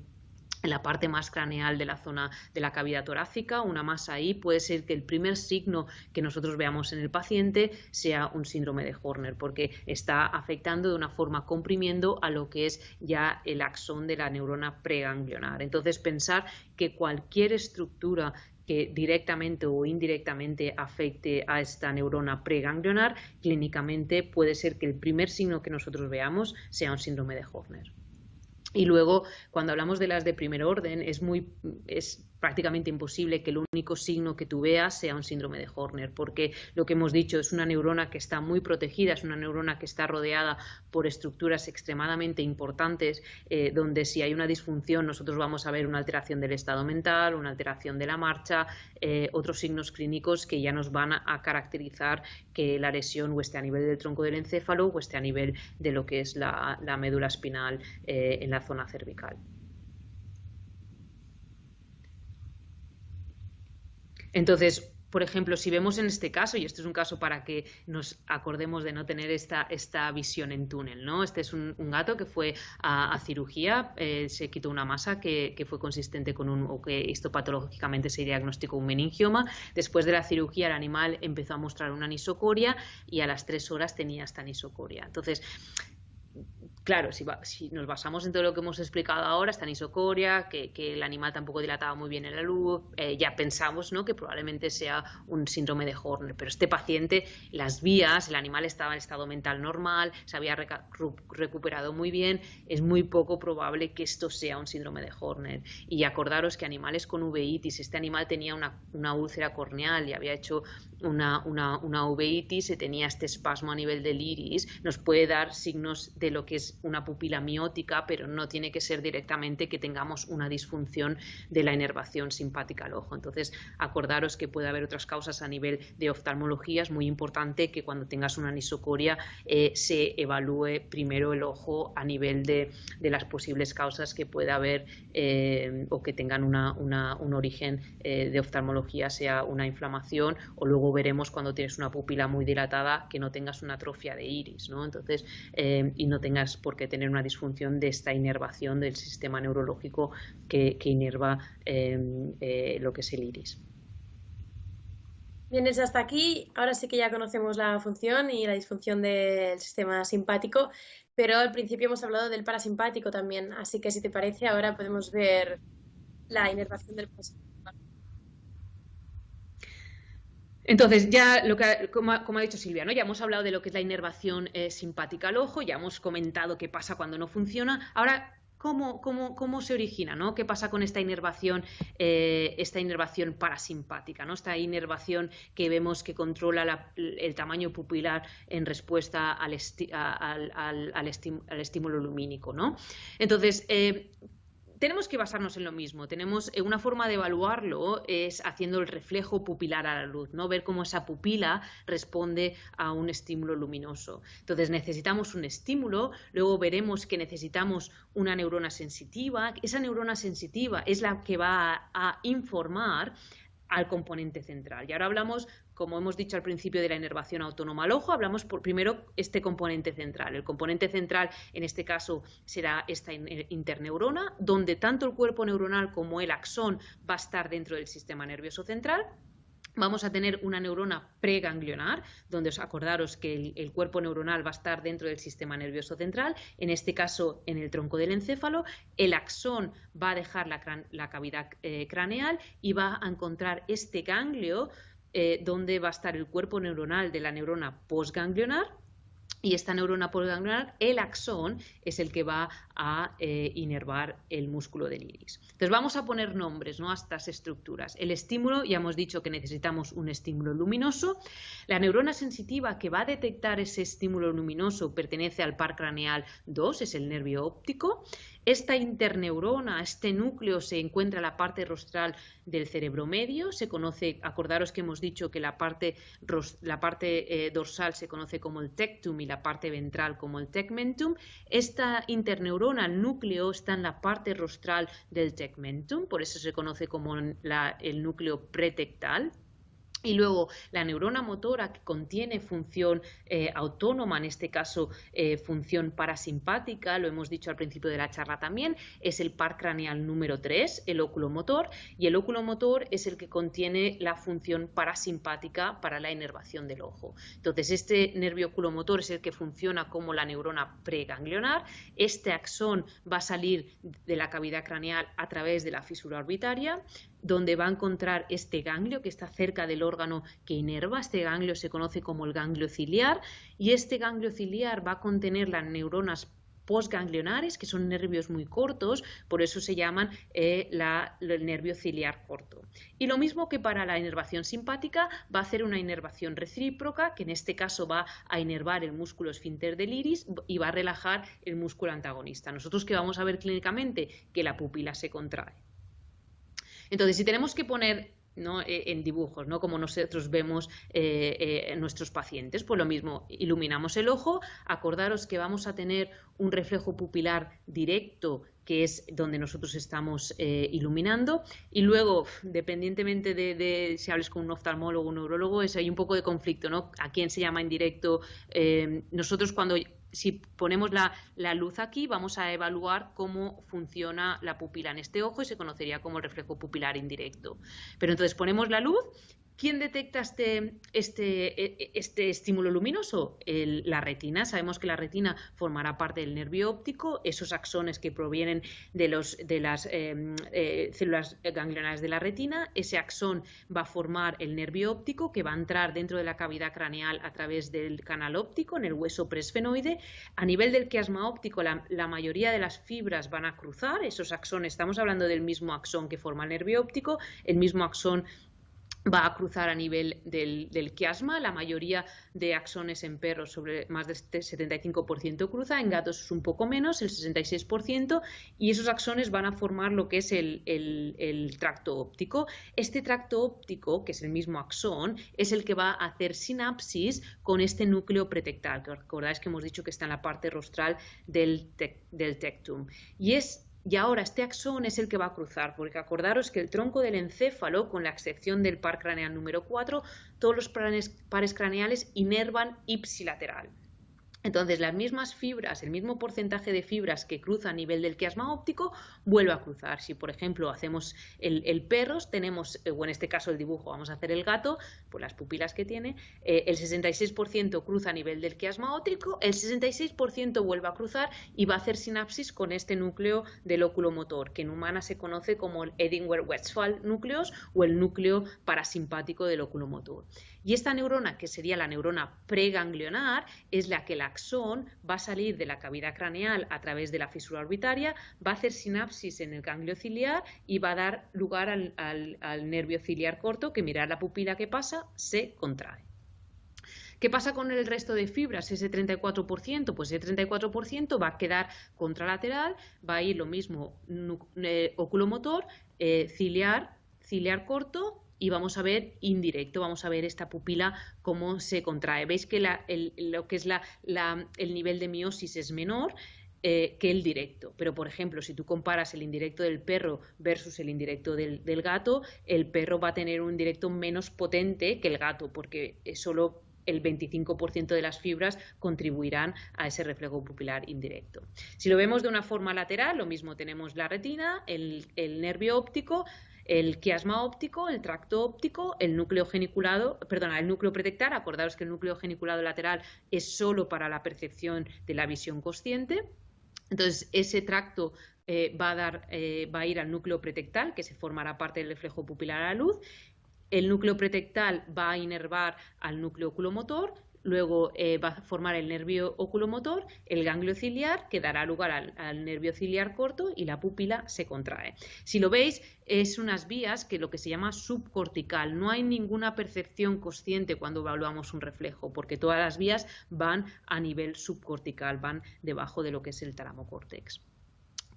en la parte más craneal de la zona de la cavidad torácica, una masa ahí, puede ser que el primer signo que nosotros veamos en el paciente sea un síndrome de Horner, porque está afectando de una forma comprimiendo a lo que es ya el axón de la neurona preganglionar. Entonces, pensar que cualquier estructura que directamente o indirectamente afecte a esta neurona preganglionar, clínicamente puede ser que el primer signo que nosotros veamos sea un síndrome de Horner. Y luego, cuando hablamos de las de primer orden, es muy, es prácticamente imposible que el único signo que tú veas sea un síndrome de Horner, porque lo que hemos dicho es una neurona que está muy protegida, es una neurona que está rodeada por estructuras extremadamente importantes, eh, donde si hay una disfunción nosotros vamos a ver una alteración del estado mental, una alteración de la marcha, eh, otros signos clínicos que ya nos van a, caracterizar que la lesión o esté a nivel del tronco del encéfalo o esté a nivel de lo que es la, médula espinal eh, en la zona cervical. Entonces, por ejemplo, si vemos en este caso, y esto es un caso para que nos acordemos de no tener esta, esta visión en túnel, ¿no? Este es un, gato que fue a, cirugía, eh, se quitó una masa que, que, fue consistente con un, o que histopatológicamente se diagnosticó un meningioma. Después de la cirugía, el animal empezó a mostrar una anisocoria y a las tres horas tenía esta anisocoria. Entonces, claro, si, nos basamos en todo lo que hemos explicado ahora, está anisocoria, que, que el animal tampoco dilataba muy bien en la luz, eh, ya pensamos que probablemente sea un síndrome de Horner, pero este paciente, las vías, el animal estaba en estado mental normal, se había recuperado muy bien, es muy poco probable que esto sea un síndrome de Horner. Y acordaros que animales con uveitis, este animal tenía una, úlcera corneal y había hecho una, una, una uveitis, se tenía este espasmo a nivel del iris, nos puede dar signos de lo que es una pupila miótica, pero no tiene que ser directamente que tengamos una disfunción de la inervación simpática al ojo. Entonces, acordaros que puede haber otras causas a nivel de oftalmología. Es muy importante que cuando tengas una anisocoria eh, se evalúe primero el ojo a nivel de, las posibles causas que pueda haber eh, o que tengan un origen eh, de oftalmología, sea una inflamación, o luego veremos cuando tienes una pupila muy dilatada que no tengas una atrofia de iris, ¿no? Entonces, y no tengas porque tener una disfunción de esta inervación del sistema neurológico que, inerva em, eh, lo que es el iris. Bien, es hasta aquí. Ahora sí que ya conocemos la función y la disfunción del sistema simpático, pero al principio hemos hablado del parasimpático también, así que si te parece ahora podemos ver la inervación del parasimpático. Entonces, ya lo que, como, ha, dicho Silvia, ¿no? ya hemos hablado de lo que es la inervación eh, simpática al ojo, ya hemos comentado qué pasa cuando no funciona. Ahora, ¿Cómo, cómo, se origina, ¿no? ¿Qué pasa con esta inervación, eh, esta inervación parasimpática, ¿no? Esta inervación que vemos que controla el tamaño pupilar en respuesta al, al, estímulo lumínico, ¿no? Entonces, eh, tenemos que basarnos en lo mismo. Tenemos eh, una forma de evaluarlo es haciendo el reflejo pupilar a la luz, ¿no? Ver cómo esa pupila responde a un estímulo luminoso. Entonces necesitamos un estímulo, luego veremos que necesitamos una neurona sensitiva. Esa neurona sensitiva es la que va a, a informar al componente central. Y ahora hablamos como hemos dicho al principio de la inervación autónoma al ojo, hablamos por primero este componente central. El componente central, en este caso, será esta eh, interneurona, donde tanto el cuerpo neuronal como el axón va a estar dentro del sistema nervioso central vamos a tener una neurona preganglionar, donde os acordaros que el, cuerpo neuronal va a estar dentro del sistema nervioso central, en este caso en el tronco del encéfalo, el axón va a dejar la, cavidad eh, craneal y va a encontrar este ganglio eh, dónde va a estar el cuerpo neuronal de la neurona postganglionar y esta neurona postganglionar, el axón, es el que va a eh, inervar el músculo del iris. Entonces vamos a poner nombres ¿no? a estas estructuras. El estímulo, ya hemos dicho que necesitamos un estímulo luminoso. La neurona sensitiva que va a detectar ese estímulo luminoso pertenece al par craneal 2, es el nervio óptico. Esta interneurona, este núcleo, se encuentra en la parte rostral del cerebro medio. Se conoce, acordaros que hemos dicho que la parte, eh, dorsal se conoce como el tectum y la parte ventral como el tegmentum. Esta interneurona, el núcleo, está en la parte rostral del tegmentum, por eso se conoce como el núcleo pretectal y luego la neurona motora que contiene función eh, autónoma, en este caso eh, función parasimpática, lo hemos dicho al principio de la charla también, es el par craneal número 3, el óculo motor, y el óculo es el que contiene la función parasimpática para la inervación del ojo. Entonces, este nervio oculomotor es el que funciona como la neurona preganglionar, este axón va a salir de la cavidad craneal a través de la fisura orbitaria, donde va a encontrar este ganglio que está cerca del órgano que inerva. Este ganglio se conoce como el ganglio ciliar y este ganglio ciliar va a contener las neuronas postganglionares, que son nervios muy cortos, por eso se llaman eh, el nervio ciliar corto. Y lo mismo que para la inervación simpática, va a hacer una inervación recíproca, que en este caso va a inervar el músculo esfínter del iris y va a relajar el músculo antagonista. Nosotros que vamos a ver clínicamente que la pupila se contrae. Entonces, si tenemos que poner e, en dibujos, ¿no? como nosotros vemos eh, eh nuestros pacientes. Pues lo mismo, iluminamos el ojo, acordaros que vamos a tener un reflejo pupilar directo que es donde nosotros estamos eh, iluminando. Y luego, dependientemente de, si hables con un oftalmólogo o un neurólogo, es, hay un poco de conflicto, ¿no? A quién se llama en eh, nosotros cuando si ponemos la, luz aquí, vamos a evaluar cómo funciona la pupila en este ojo y se conocería como el reflejo pupilar indirecto. Pero entonces ponemos la luz ¿Quién detecta este, este, e, e, este estímulo luminoso? la retina. Sabemos que la retina formará parte del nervio óptico, esos axones que provienen de, los, de las em, eh, células ganglionares de la retina. Ese axón va a formar el nervio óptico que va a entrar dentro de la cavidad craneal a través del canal óptico, en el hueso presfenoide. A nivel del quiasma óptico, la, la mayoría de las fibras van a cruzar esos axones. Estamos hablando del mismo axón que forma el nervio óptico, el mismo axón va a cruzar a nivel del, del, quiasma. La mayoría de axones en perros, sobre más del 75% este cruza, en mm. gatos es un poco menos, el 66%, y esos axones van a formar lo que es el, tracto óptico. Este tracto óptico, que es el mismo axón, es el que va a hacer sinapsis con este núcleo pretectal, que recordáis que hemos dicho que está en la parte rostral del, del tectum. Y es y ahora este axón es el que va a cruzar, porque acordaros que el tronco del encéfalo, con la excepción del par craneal número 4, todos los pares, craneales inervan ipsilateral. Entonces, las mismas fibras, el mismo porcentaje de fibras que cruza a nivel del quiasma óptico, vuelve a cruzar. Si, por ejemplo, hacemos el, perro, tenemos, eh, o en este caso el dibujo, vamos a hacer el gato, por pues las pupilas que tiene, eh, el 66% cruza a nivel del quiasma óptico, el 66% vuelve a cruzar y va a hacer sinapsis con este núcleo del óculo motor, que en humana se conoce como el Edinger-Westphal núcleos o el núcleo parasimpático del óculo motor. Y esta neurona, que sería la neurona preganglionar, es la que el axón va a salir de la cavidad craneal a través de la fisura orbitaria, va a hacer sinapsis en el ganglio ciliar y va a dar lugar al, nervio ciliar corto que mirar la pupila que pasa, se contrae. ¿Qué pasa con el resto de fibras? Ese 34%, pues ese 34% va a quedar contralateral, va a ir lo mismo eh, oculomotor, eh, ciliar, ciliar corto y vamos a ver indirecto, vamos a ver esta pupila cómo se contrae. Veis que el, lo que es el nivel de miosis es menor eh, que el directo, pero por ejemplo, si tú comparas el indirecto del perro versus el indirecto del, gato, el perro va a tener un indirecto menos potente que el gato, porque eh, solo el 25% de las fibras contribuirán a ese reflejo pupilar indirecto. Si lo vemos de una forma lateral, lo mismo tenemos la retina, el, el nervio óptico, el quiasma óptico, el tracto óptico, el núcleo geniculado, perdona, el núcleo pretectal. acordaros que el núcleo geniculado lateral es solo para la percepción de la visión consciente. Entonces, ese tracto eh, va, a eh, va a ir al núcleo pretectal, que se formará parte del reflejo pupilar a la luz, el núcleo pretectal va a inervar al núcleo oculomotor Luego eh, va a formar el nervio oculomotor, el ganglio ciliar, que dará lugar al, nervio ciliar corto y la pupila se contrae. Si lo veis, es unas vías que lo que se llama subcortical. No hay ninguna percepción consciente cuando evaluamos un reflejo, porque todas las vías van a nivel subcortical, van debajo de lo que es el tálamo córtex.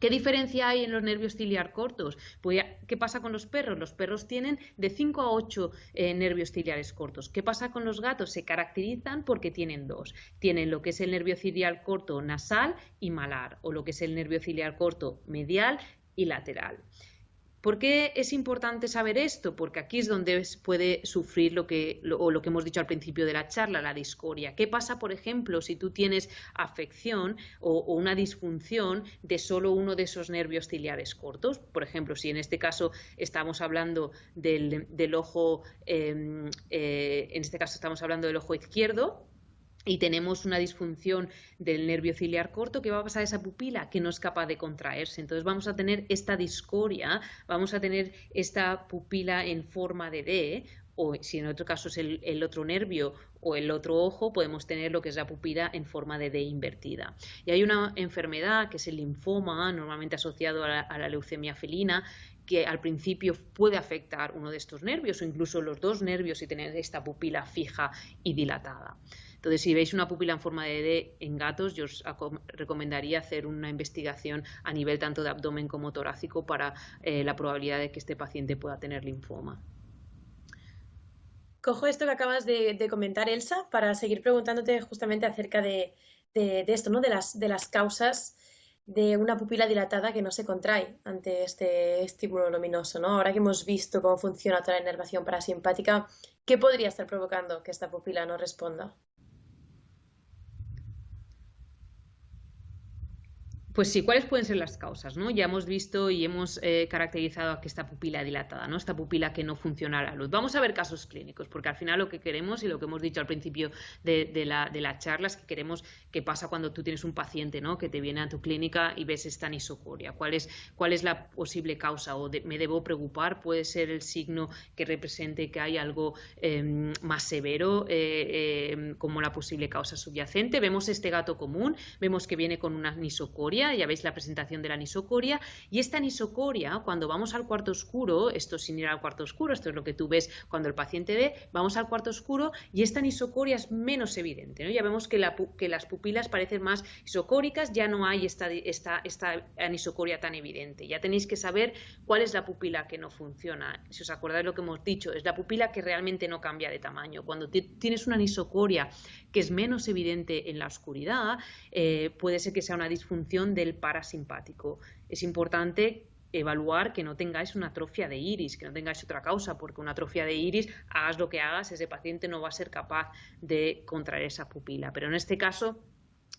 ¿Qué diferencia hay en los nervios ciliar cortos? Pues ¿Qué pasa con los perros? Los perros tienen de 5 a 8 eh, nervios ciliares cortos. ¿Qué pasa con los gatos? Se caracterizan porque tienen dos. Tienen lo que es el nervio ciliar corto nasal y malar, o lo que es el nervio ciliar corto medial y lateral. ¿Por qué es importante saber esto? Porque aquí es donde puede sufrir lo que, que hemos dicho al principio de la charla, la discoria. ¿Qué pasa, por ejemplo, si tú tienes afección o, una disfunción de solo uno de esos nervios ciliares cortos? Por ejemplo, si en este caso estamos hablando del, ojo, em, eh, en este caso estamos hablando del ojo izquierdo, y tenemos una disfunción del nervio ciliar corto, que va a pasar a esa pupila? Que no es capaz de contraerse. Entonces vamos a tener esta discoria, vamos a tener esta pupila en forma de D, o si en otro caso es el, otro nervio o el otro ojo, podemos tener lo que es la pupila en forma de D invertida. Y hay una enfermedad que es el linfoma, normalmente asociado a la, leucemia felina, que al principio puede afectar uno de estos nervios o incluso los dos nervios si tener esta pupila fija y dilatada. Entonces, si veis una pupila en forma de D en gatos, yo os recomendaría hacer una investigación a nivel tanto de abdomen como torácico para eh, la probabilidad de que este paciente pueda tener linfoma. Cojo esto que acabas de, comentar, Elsa, para seguir preguntándote justamente acerca de, esto, ¿no? De las, causas de una pupila dilatada que no se contrae ante este estímulo luminoso, ¿no? Ahora que hemos visto cómo funciona toda la inervación parasimpática, ¿qué podría estar provocando que esta pupila no responda? Pues sí, ¿cuáles pueden ser las causas? ¿no? Ya hemos visto y hemos eh, caracterizado que esta pupila dilatada, ¿no? esta pupila que no funciona a la luz. Vamos a ver casos clínicos, porque al final lo que queremos y lo que hemos dicho al principio de, la, de charla es que queremos que pasa cuando tú tienes un paciente ¿no? que te viene a tu clínica y ves esta anisocoria. ¿Cuál es, cuál es la posible causa? ¿O me debo preocupar? ¿Puede ser el signo que represente que hay algo em, más severo eh, em, como la posible causa subyacente? Vemos este gato común, vemos que viene con una anisocoria ya veis la presentación de la anisocoria y esta anisocoria cuando vamos al cuarto oscuro, esto sin ir al cuarto oscuro, esto es lo que tú ves cuando el paciente ve, vamos al cuarto oscuro y esta anisocoria es menos evidente, Ya vemos que, las pupilas parecen más isocóricas, ya no hay esta, anisocoria tan evidente. Ya tenéis que saber cuál es la pupila que no funciona. Si os acordáis lo que hemos dicho, es la pupila que realmente no cambia de tamaño. Cuando tienes una anisocoria que es menos evidente en la oscuridad, eh, puede ser que sea una disfunción del parasimpático. Es importante evaluar que no tengáis una atrofia de iris, que no tengáis otra causa, porque una atrofia de iris, hagas lo que hagas, ese paciente no va a ser capaz de contraer esa pupila. Pero en este caso,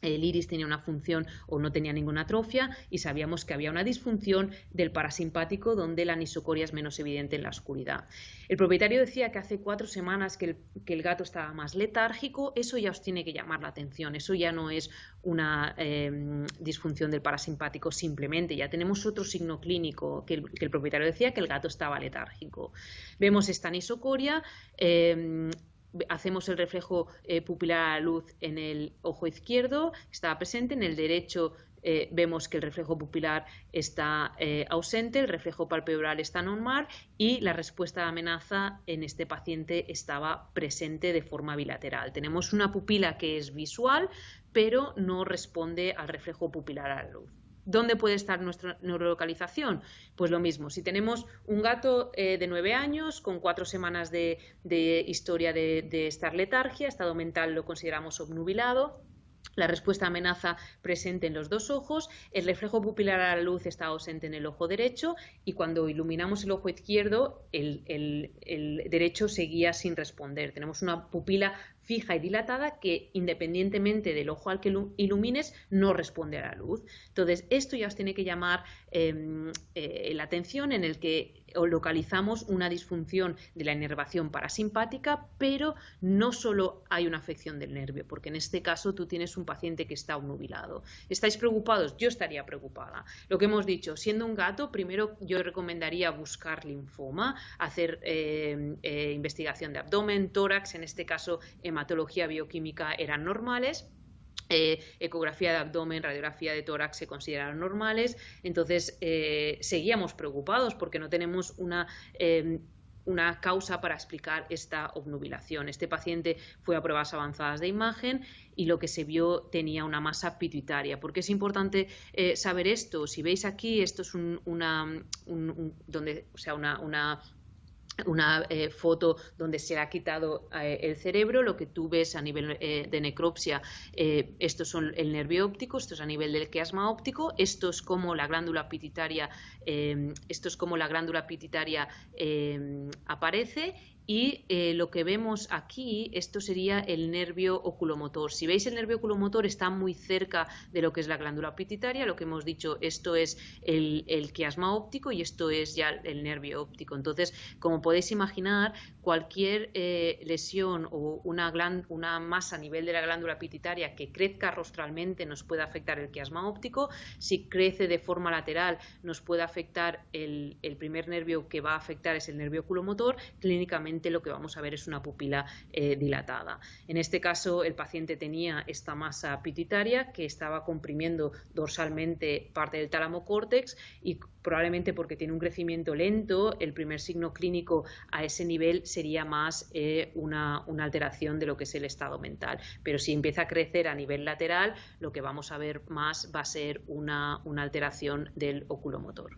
el iris tenía una función o no tenía ninguna atrofia y sabíamos que había una disfunción del parasimpático donde la anisocoria es menos evidente en la oscuridad. El propietario decía que hace cuatro semanas que el, gato estaba más letárgico, eso ya os tiene que llamar la atención, eso ya no es una em, disfunción del parasimpático simplemente, ya tenemos otro signo clínico que el, propietario decía que el gato estaba letárgico. Vemos esta anisocoria. Em, hacemos el reflejo eh, pupilar la luz en el ojo izquierdo, estaba presente, en el derecho eh, vemos que el reflejo pupilar está eh, ausente, el reflejo palpebral está normal y la respuesta a amenaza en este paciente estaba presente de forma bilateral. Tenemos una pupila que es visual, pero no responde al reflejo pupilar a la luz. ¿Dónde puede estar nuestra neurolocalización? Pues lo mismo, si tenemos un gato eh, de nueve años con cuatro semanas de, historia de, estar letargia, estado mental lo consideramos obnubilado, la respuesta amenaza presente en los dos ojos, el reflejo pupilar a la luz está ausente en el ojo derecho y cuando iluminamos el ojo izquierdo, el, el derecho seguía sin responder. Tenemos una pupila fija y dilatada que independientemente del ojo al que ilumines no responde a la luz. Entonces, esto ya os tiene que llamar em, eh, la atención en el que o localizamos una disfunción de la inervación parasimpática, pero no solo hay una afección del nervio, porque en este caso tú tienes un paciente que está obnubilado. ¿Estáis preocupados? Yo estaría preocupada. Lo que hemos dicho, siendo un gato, primero yo recomendaría buscar linfoma, hacer eh, eh, investigación de abdomen, tórax, en este caso hematología bioquímica eran normales ecografía de abdomen, radiografía de tórax se consideraron normales, entonces eh, seguíamos preocupados porque no tenemos una... Em, una causa para explicar esta obnubilación. Este paciente fue a pruebas avanzadas de imagen y lo que se vio tenía una masa pituitaria. ¿Por qué es importante eh, saber esto? Si veis aquí, esto es una, donde, o sea, una una eh, foto donde se ha quitado eh, el cerebro, lo que tú ves a nivel eh, de necropsia, estos son el nervio óptico, estos es a nivel del quiasma óptico, esto es como la glándula pituitaria, esto es como la glándula pituitaria aparece y eh, lo que vemos aquí, esto sería el nervio oculomotor. Si veis el nervio oculomotor está muy cerca de lo que es la glándula pititaria. lo que hemos dicho, esto es el, el quiasma óptico y esto es ya el nervio óptico. Entonces, como podéis imaginar, cualquier eh, lesión o una, una masa a nivel de la glándula pititaria que crezca rostralmente nos puede afectar el quiasma óptico, si crece de forma lateral nos puede afectar el, el primer nervio que va a afectar es el nervio oculomotor, clínicamente lo que vamos a ver es una pupila eh, dilatada. En este caso, el paciente tenía esta masa pituitaria que estaba comprimiendo dorsalmente parte del tálamo córtex y probablemente porque tiene un crecimiento lento, el primer signo clínico a ese nivel sería más eh, una, alteración de lo que es el estado mental. Pero si empieza a crecer a nivel lateral, lo que vamos a ver más va a ser una, una alteración del oculomotor.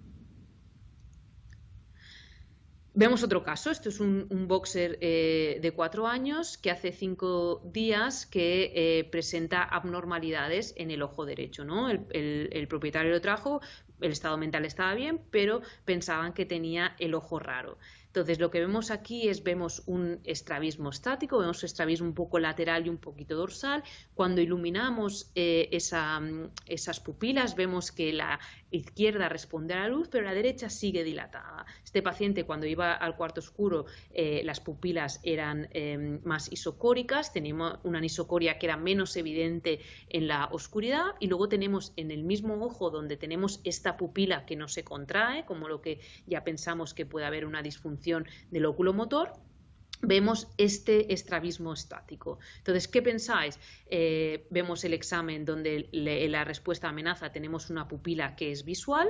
Vemos otro caso, esto es un, boxer eh, de cuatro años que hace cinco días que eh, presenta abnormalidades en el ojo derecho. El, propietario lo trajo, el estado mental estaba bien, pero pensaban que tenía el ojo raro. Entonces lo que vemos aquí es vemos un estrabismo estático, vemos un estrabismo un poco lateral y un poquito dorsal. Cuando iluminamos eh, esas pupilas vemos que la, izquierda responde a la luz, pero la derecha sigue dilatada. Este paciente, cuando iba al cuarto oscuro, eh, las pupilas eran em, más isocóricas, teníamos una anisocoria que era menos evidente en la oscuridad, y luego tenemos en el mismo ojo donde tenemos esta pupila que no se contrae, como lo que ya pensamos que puede haber una disfunción del óculo motor, vemos este estrabismo estático. Entonces, ¿qué pensáis? Eh, vemos el examen donde la respuesta amenaza tenemos una pupila que es visual.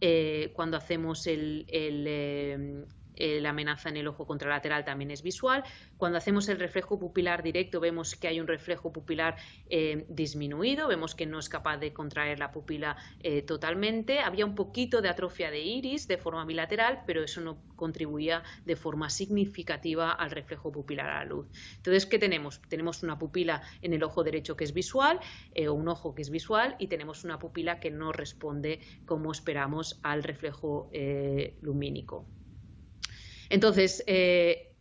Eh, cuando hacemos el, eh, eh, la amenaza en el ojo contralateral también es visual. Cuando hacemos el reflejo pupilar directo vemos que hay un reflejo pupilar eh, disminuido, vemos que no es capaz de contraer la pupila eh, totalmente. Había un poquito de atrofia de iris de forma bilateral, pero eso no contribuía de forma significativa al reflejo pupilar a la luz. Entonces, ¿qué tenemos? Tenemos una pupila en el ojo derecho que es visual, o un ojo que es visual, y tenemos una pupila que no responde como esperamos al reflejo lumínico. Entonces, eh,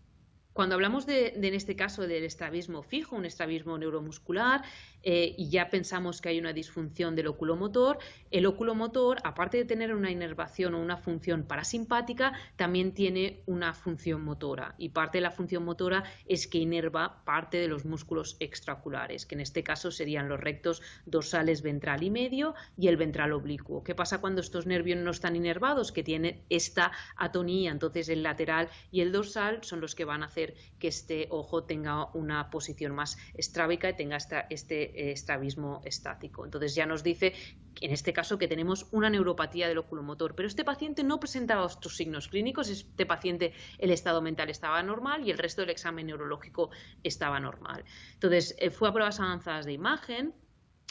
cuando hablamos de, de, en este caso del estrabismo fijo, un estrabismo neuromuscular, eh, y ya pensamos que hay una disfunción del oculomotor, el oculomotor, aparte de tener una inervación o una función parasimpática, también tiene una función motora. Y parte de la función motora es que inerva parte de los músculos extraculares, que en este caso serían los rectos dorsales ventral y medio y el ventral oblicuo. ¿Qué pasa cuando estos nervios no están inervados? Que tienen esta atonía, entonces el lateral y el dorsal son los que van a hacer que este ojo tenga una posición más estrábica y tenga este estrabismo estático. Entonces ya nos dice, en este caso, que tenemos una neuropatía del oculomotor, pero este paciente no presentaba estos signos clínicos, este paciente el estado mental estaba normal y el resto del examen neurológico estaba normal. Entonces eh, fue a pruebas avanzadas de imagen,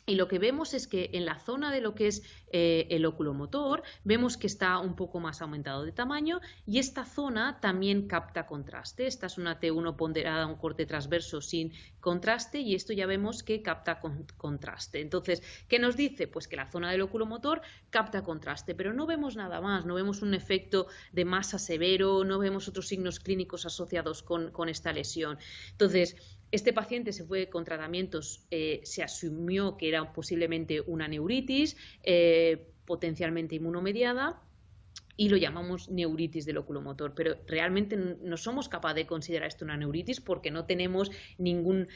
y lo que vemos es que en la zona de lo que es eh, el óculo vemos que está un poco más aumentado de tamaño y esta zona también capta contraste. Esta es una T1 ponderada, un corte transverso sin contraste y esto ya vemos que capta contraste. Entonces, ¿qué nos dice? Pues que la zona del óculo capta contraste, pero no vemos nada más, no vemos un efecto de masa severo, no vemos otros signos clínicos asociados con, con esta lesión. Entonces, este paciente se fue con tratamientos, eh, se asumió que era posiblemente una neuritis eh, potencialmente inmunomediada y lo llamamos neuritis del oculomotor, pero realmente no somos capaces de considerar esto una neuritis porque no tenemos ninguna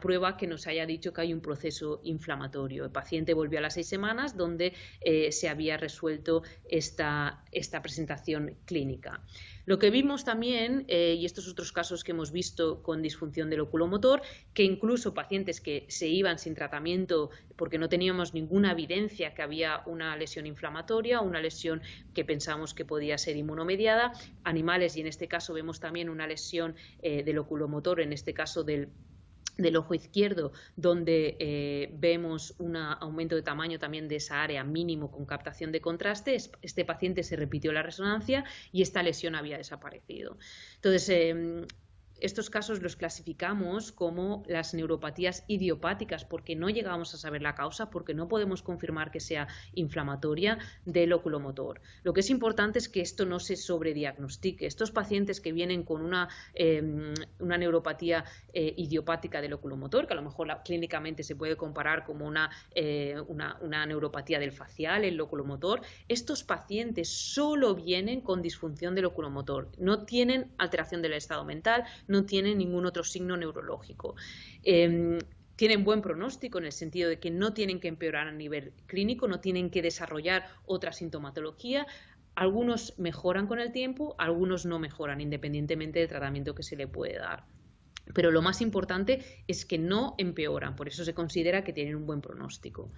prueba que nos haya dicho que hay un proceso inflamatorio. El paciente volvió a las seis semanas donde eh, se había resuelto esta, esta presentación clínica. Lo que vimos también, eh, y estos otros casos que hemos visto con disfunción del oculomotor, que incluso pacientes que se iban sin tratamiento porque no teníamos ninguna evidencia que había una lesión inflamatoria, una lesión que pensamos que podía ser inmunomediada, animales, y en este caso vemos también una lesión eh, del oculomotor, en este caso del del ojo izquierdo, donde eh, vemos un aumento de tamaño también de esa área mínimo con captación de contraste. Este paciente se repitió la resonancia y esta lesión había desaparecido. Entonces, em, estos casos los clasificamos como las neuropatías idiopáticas porque no llegamos a saber la causa, porque no podemos confirmar que sea inflamatoria del oculomotor. Lo que es importante es que esto no se sobrediagnostique. Estos pacientes que vienen con una, em, neuropatía eh, idiopática del oculomotor, que a lo mejor clínicamente se puede comparar como una, eh, una, una neuropatía del facial, el oculomotor, estos pacientes solo vienen con disfunción del oculomotor, no tienen alteración del estado mental, no tienen ningún otro signo neurológico. Em, tienen buen pronóstico en el sentido de que no tienen que empeorar a nivel clínico, no tienen que desarrollar otra sintomatología. Algunos mejoran con el tiempo, algunos no mejoran, independientemente del tratamiento que se le puede dar. Pero lo más importante es que no empeoran, por eso se considera que tienen un buen pronóstico.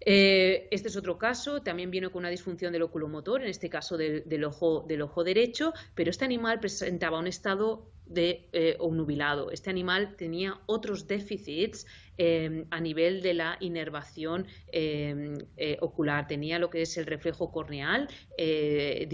Eh, este es otro caso, también viene con una disfunción del oculomotor, en este caso del, ojo, derecho, pero este animal presentaba un estado de eh, obnubilado. Este animal tenía otros déficits Em, a nivel de la inervación em, eh, ocular. Tenía lo que es el reflejo corneal eh,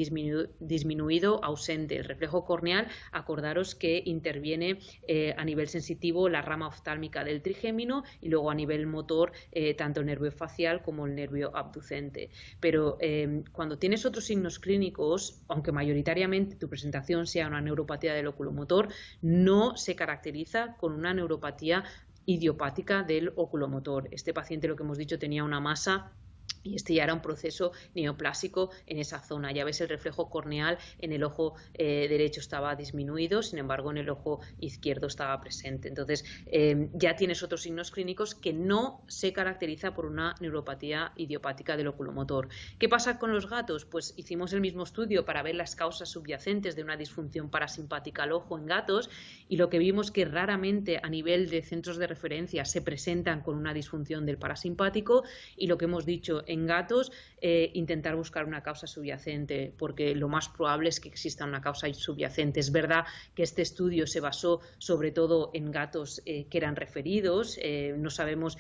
disminuido, ausente. El reflejo corneal, acordaros que interviene eh, a nivel sensitivo la rama oftálmica del trigémino y luego a nivel motor tanto el nervio facial como el nervio abducente. Pero em, cuando tienes otros signos clínicos, aunque mayoritariamente tu presentación sea una neuropatía del oculomotor, no se caracteriza con una neuropatía idiopática del oculomotor. Este paciente, lo que hemos dicho, tenía una masa y este ya era un proceso neoplásico en esa zona. Ya ves el reflejo corneal en el ojo eh, derecho estaba disminuido, sin embargo en el ojo izquierdo estaba presente. Entonces em, ya tienes otros signos clínicos que no se caracteriza por una neuropatía idiopática del oculomotor. ¿Qué pasa con los gatos? Pues hicimos el mismo estudio para ver las causas subyacentes de una disfunción parasimpática al ojo en gatos y lo que vimos que raramente a nivel de centros de referencia se presentan con una disfunción del parasimpático y lo que hemos dicho en gatos, eh, intentar buscar una causa subyacente, porque lo más probable es que exista una causa subyacente. Es verdad que este estudio se basó sobre todo en gatos eh, que eran referidos. Eh, no sabemos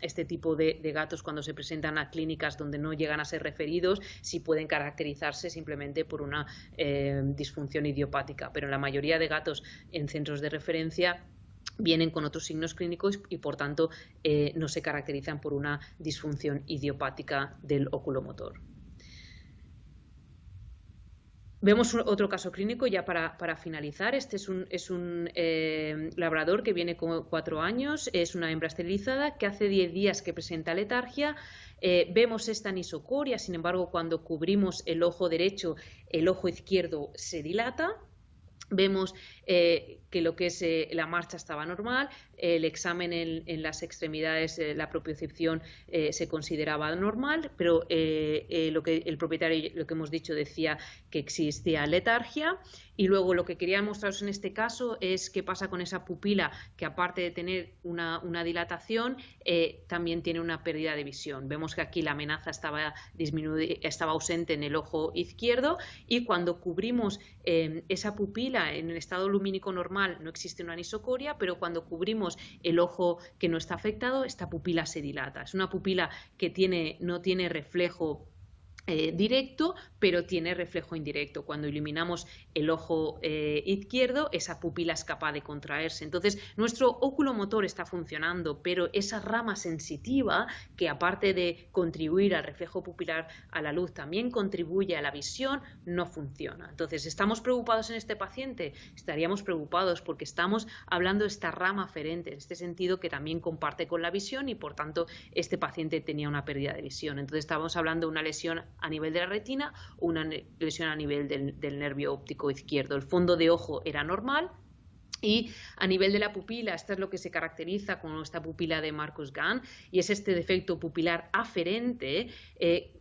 este tipo de, de, gatos cuando se presentan a clínicas donde no llegan a ser referidos si pueden caracterizarse simplemente por una disfunción idiopática. Pero en la mayoría de gatos en centros de referencia vienen con otros signos clínicos y por tanto eh, no se caracterizan por una disfunción idiopática del oculomotor. Vemos otro caso clínico ya para, finalizar. Este es un, eh, labrador que viene con cuatro años, es una hembra esterilizada que hace 10 días que presenta letargia. Eh, vemos esta anisocoria, sin embargo, cuando cubrimos el ojo derecho, el ojo izquierdo se dilata. Vemos eh, que lo que es eh, la marcha estaba normal, el examen en, las extremidades, eh, la propiocepción se consideraba normal, pero lo que el propietario, lo que hemos dicho, decía que existía letargia. Y luego lo que quería mostraros en este caso es qué pasa con esa pupila que aparte de tener una, dilatación, también tiene una pérdida de visión. Vemos que aquí la amenaza estaba, estaba ausente en el ojo izquierdo y cuando cubrimos esa pupila en el estado lumínico normal no existe una anisocoria, pero cuando cubrimos el ojo que no está afectado, esta pupila se dilata. Es una pupila que tiene, no tiene reflejo eh, directo, pero tiene reflejo indirecto. Cuando iluminamos el ojo eh, izquierdo, esa pupila es capaz de contraerse. Entonces, nuestro óculo motor está funcionando, pero esa rama sensitiva, que aparte de contribuir al reflejo pupilar a la luz, también contribuye a la visión, no funciona. Entonces, ¿estamos preocupados en este paciente? Estaríamos preocupados porque estamos hablando de esta rama aferente, en este sentido que también comparte con la visión y, por tanto, este paciente tenía una pérdida de visión. Entonces, estamos hablando de una lesión a nivel de la retina, una lesión a nivel del, nervio óptico izquierdo. El fondo de ojo era normal, y a nivel de la pupila, esto es lo que se caracteriza con esta pupila de Marcus Gann, y es este defecto pupilar aferente eh,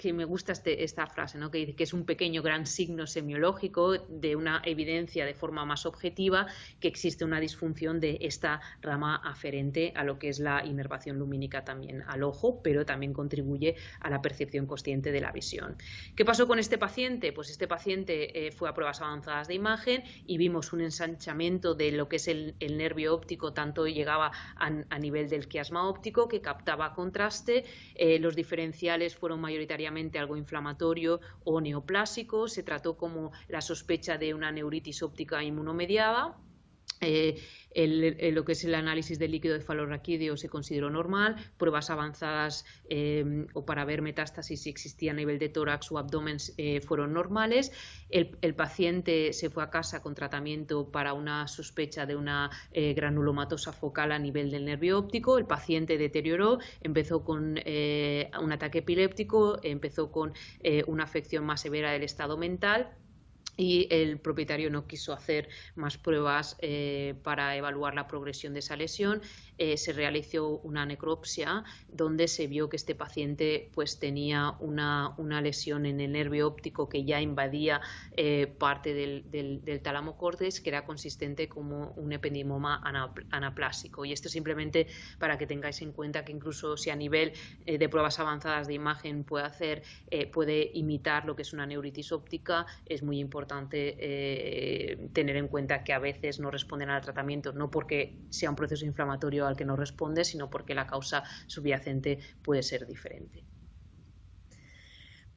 que me gusta este, esta frase, que es un pequeño gran signo semiológico de una evidencia de forma más objetiva que existe una disfunción de esta rama aferente a lo que es la inervación lumínica también al ojo, pero también contribuye a la percepción consciente de la visión. ¿Qué pasó con este paciente? Pues este paciente eh, fue a pruebas avanzadas de imagen y vimos un ensanchamiento de lo que es el, nervio óptico, tanto llegaba a, nivel del quiasma óptico que captaba contraste, eh, los diferenciales fueron mayoritariamente algo inflamatorio o neoplásico, se trató como la sospecha de una neuritis óptica inmunomediada eh, eh, lo que es el análisis del líquido de cefalorraquídeo se consideró normal, pruebas avanzadas eh, o para ver metástasis si existía a nivel de tórax o abdomen fueron normales. El, paciente se fue a casa con tratamiento para una sospecha de una granulomatosa focal a nivel del nervio óptico. El paciente deterioró, empezó con un ataque epiléptico, empezó con una afección más severa del estado mental y el propietario no quiso hacer más pruebas eh, para evaluar la progresión de esa lesión eh, se realizó una necropsia donde se vio que este paciente pues, tenía una, lesión en el nervio óptico que ya invadía eh, parte del, del, tálamo cortes que era consistente como un ependimoma anaplásico. Y esto simplemente para que tengáis en cuenta que incluso si a nivel eh, de pruebas avanzadas de imagen puede hacer, puede imitar lo que es una neuritis óptica, es muy importante tener en cuenta que a veces no responden al tratamiento, no porque sea un proceso inflamatorio al que no responde, sino porque la causa subyacente puede ser diferente.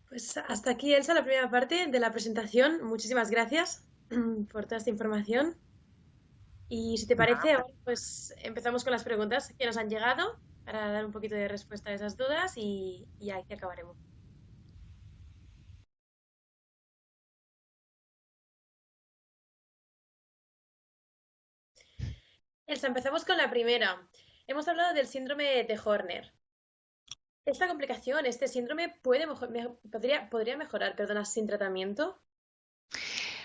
Pues hasta aquí, Elsa, la primera parte de la presentación. Muchísimas gracias por toda esta información. Y si te parece, pues empezamos con las preguntas que nos han llegado para dar un poquito de respuesta a esas dudas y, ahí acabaremos. empezamos con la primera. Hemos hablado del síndrome de Horner. ¿Esta complicación, este síndrome, puede podría, mejorar perdona, sin tratamiento?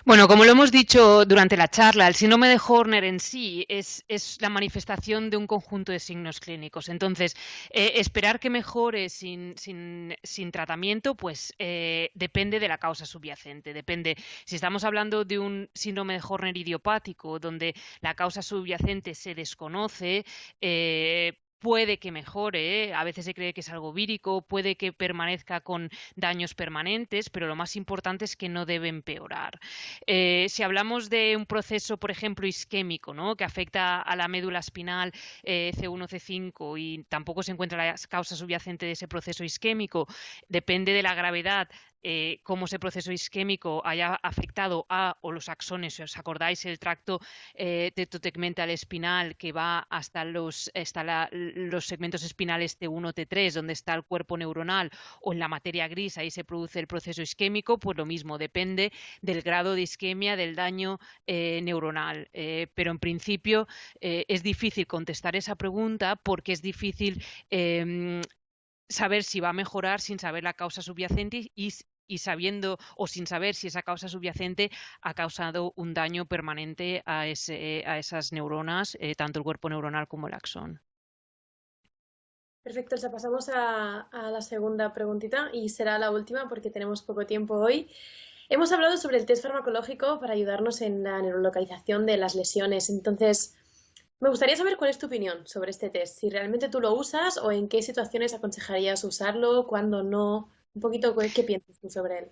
Bueno, como lo hemos dicho durante la charla, el síndrome de Horner en sí es, la manifestación de un conjunto de signos clínicos. Entonces, eh, esperar que mejore sin, tratamiento, pues eh, depende de la causa subyacente. Depende, si estamos hablando de un síndrome de Horner idiopático, donde la causa subyacente se desconoce, eh, puede que mejore, ¿eh? a veces se cree que es algo vírico, puede que permanezca con daños permanentes, pero lo más importante es que no debe empeorar. Eh, si hablamos de un proceso, por ejemplo, isquémico, ¿no? que afecta a la médula espinal C1, eh, C5 y tampoco se encuentra la causa subyacente de ese proceso isquémico, depende de la gravedad, eh, cómo ese proceso isquémico haya afectado a o los axones, si os acordáis, el tracto eh, espinal que va hasta los, los segmentos espinales T1, T3, donde está el cuerpo neuronal, o en la materia gris, ahí se produce el proceso isquémico, pues lo mismo, depende del grado de isquemia, del daño eh, neuronal. Eh, pero en principio es difícil contestar esa pregunta porque es difícil em, saber si va a mejorar sin saber la causa subyacente y, sabiendo o sin saber si esa causa subyacente ha causado un daño permanente a, esas neuronas, eh, tanto el cuerpo neuronal como el axón. Perfecto, ya pasamos a, a la segunda preguntita y será la última porque tenemos poco tiempo hoy. Hemos hablado sobre el test farmacológico para ayudarnos en la neurolocalización de las lesiones. Entonces, me gustaría saber cuál es tu opinión sobre este test, si realmente tú lo usas o en qué situaciones aconsejarías usarlo, cuándo no, un poquito qué piensas tú sobre él.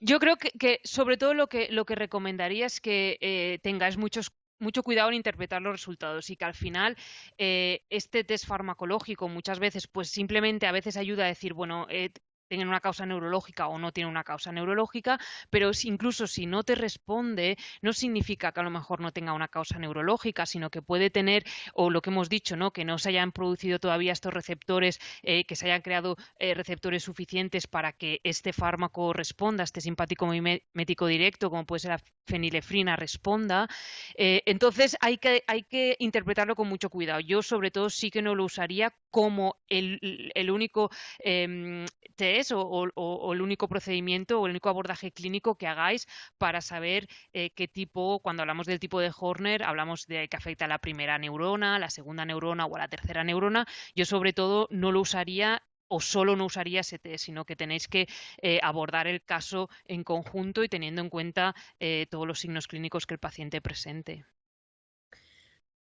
Yo creo que, sobre todo lo que, lo que recomendaría es que eh, tengáis muchos mucho cuidado en interpretar los resultados y que al final eh, este test farmacológico muchas veces pues simplemente a veces ayuda a decir bueno eh, tienen una causa neurológica o no tienen una causa neurológica, pero incluso si no te responde, no significa que a lo mejor no tenga una causa neurológica, sino que puede tener, o lo que hemos dicho, ¿no? que no se hayan producido todavía estos receptores, eh, que se hayan creado eh, receptores suficientes para que este fármaco responda, este simpático mimético directo, como puede ser la fenilefrina, responda. Eh, entonces hay que, hay que interpretarlo con mucho cuidado. Yo sobre todo sí que no lo usaría como el, único em, test o, el único procedimiento o el único abordaje clínico que hagáis para saber eh, qué tipo, cuando hablamos del tipo de Horner, hablamos de que afecta a la primera neurona, a la segunda neurona o a la tercera neurona. Yo sobre todo no lo usaría o solo no usaría ese test, sino que tenéis que eh, abordar el caso en conjunto y teniendo en cuenta eh, todos los signos clínicos que el paciente presente.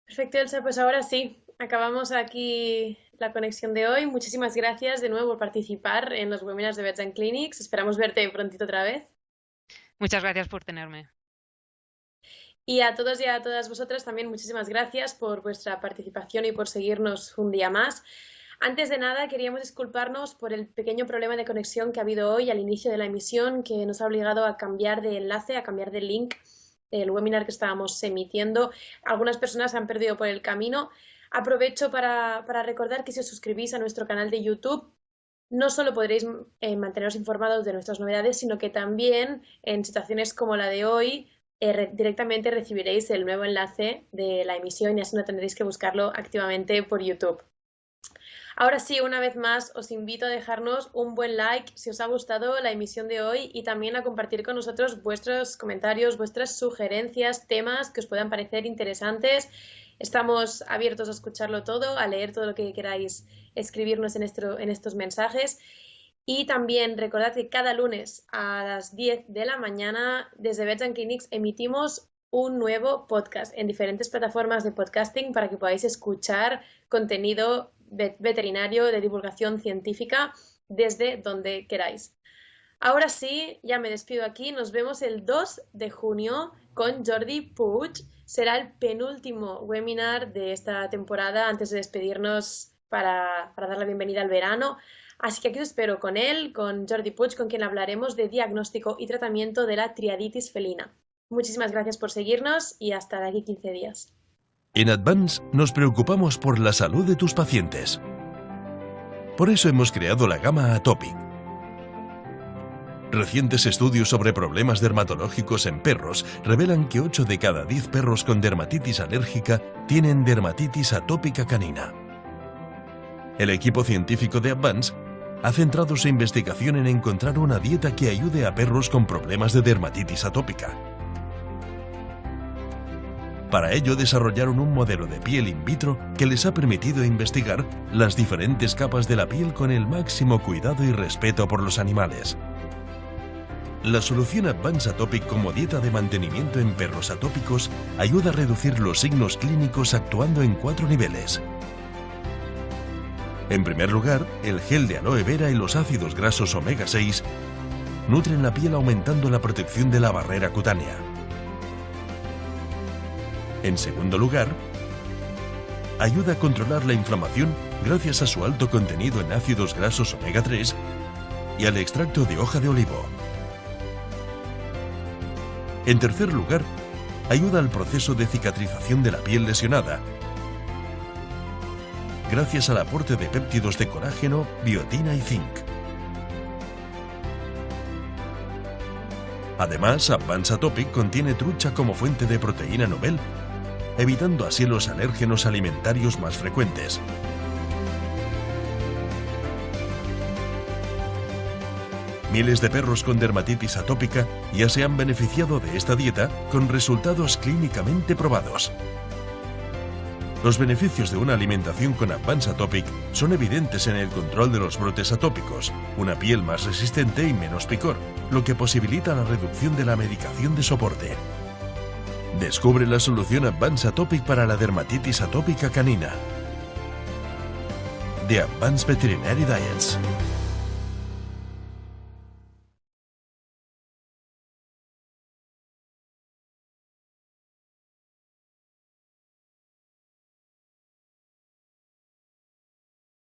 Perfecto, Elsa. Pues ahora sí, acabamos aquí la conexión de hoy. Muchísimas gracias de nuevo por participar en los webinars de Clinics. Esperamos verte prontito otra vez. Muchas gracias por tenerme. Y a todos y a todas vosotras también muchísimas gracias por vuestra participación y por seguirnos un día más. Antes de nada, queríamos disculparnos por el pequeño problema de conexión que ha habido hoy al inicio de la emisión, que nos ha obligado a cambiar de enlace, a cambiar de link el webinar que estábamos emitiendo. Algunas personas se han perdido por el camino, Aprovecho para, recordar que si os suscribís a nuestro canal de YouTube, no solo podréis eh, manteneros informados de nuestras novedades, sino que también en situaciones como la de hoy eh, directamente recibiréis el nuevo enlace de la emisión y así no tendréis que buscarlo activamente por YouTube. Ahora sí, una vez más, os invito a dejarnos un buen like si os ha gustado la emisión de hoy y también a compartir con nosotros vuestros comentarios, vuestras sugerencias, temas que os puedan parecer interesantes Estamos abiertos a escucharlo todo, a leer todo lo que queráis escribirnos en, estos mensajes. Y también recordad que cada lunes a las 10 de la mañana desde Veteran Clinics emitimos un nuevo podcast en diferentes plataformas de podcasting para que podáis escuchar contenido veterinario de divulgación científica desde donde queráis. Ahora sí, ya me despido aquí. Nos vemos el 2 de junio con Jordi Puig. Será el penúltimo webinar de esta temporada antes de despedirnos para, dar la bienvenida al verano. Así que aquí os espero con él, con Jordi Puig, con quien hablaremos de diagnóstico y tratamiento de la triaditis felina. Muchísimas gracias por seguirnos y hasta de aquí 15 días. En Advance nos preocupamos por la salud de tus pacientes. Por eso hemos creado la gama Atopic Recientes estudios sobre problemas dermatológicos en perros revelan que 8 de cada 10 perros con dermatitis alérgica tienen dermatitis atópica canina. El equipo científico de Advance ha centrado su investigación en encontrar una dieta que ayude a perros con problemas de dermatitis atópica. Para ello desarrollaron un modelo de piel in vitro que les ha permitido investigar las diferentes capas de la piel con el máximo cuidado y respeto por los animales. La solución Advance Atopic como dieta de mantenimiento en perros atópicos ayuda a reducir los signos clínicos actuando en cuatro niveles. En primer lugar, el gel de aloe vera y los ácidos grasos omega 6 nutren la piel aumentando la protección de la barrera cutánea. En segundo lugar, ayuda a controlar la inflamación gracias a su alto contenido en ácidos grasos omega 3 y al extracto de hoja de olivo. En tercer lugar, ayuda al proceso de cicatrización de la piel lesionada, gracias al aporte de péptidos de corágeno, biotina y zinc. Además, Advanced Atopic contiene trucha como fuente de proteína novel, evitando así los alérgenos alimentarios más frecuentes. Miles de perros con dermatitis atópica ya se han beneficiado de esta dieta con resultados clínicamente probados. Los beneficios de una alimentación con Advance Atopic son evidentes en el control de los brotes atópicos, una piel más resistente y menos picor, lo que posibilita la reducción de la medicación de soporte. Descubre la solución Advance Atopic para la dermatitis atópica canina. De Advanced Veterinary Diets.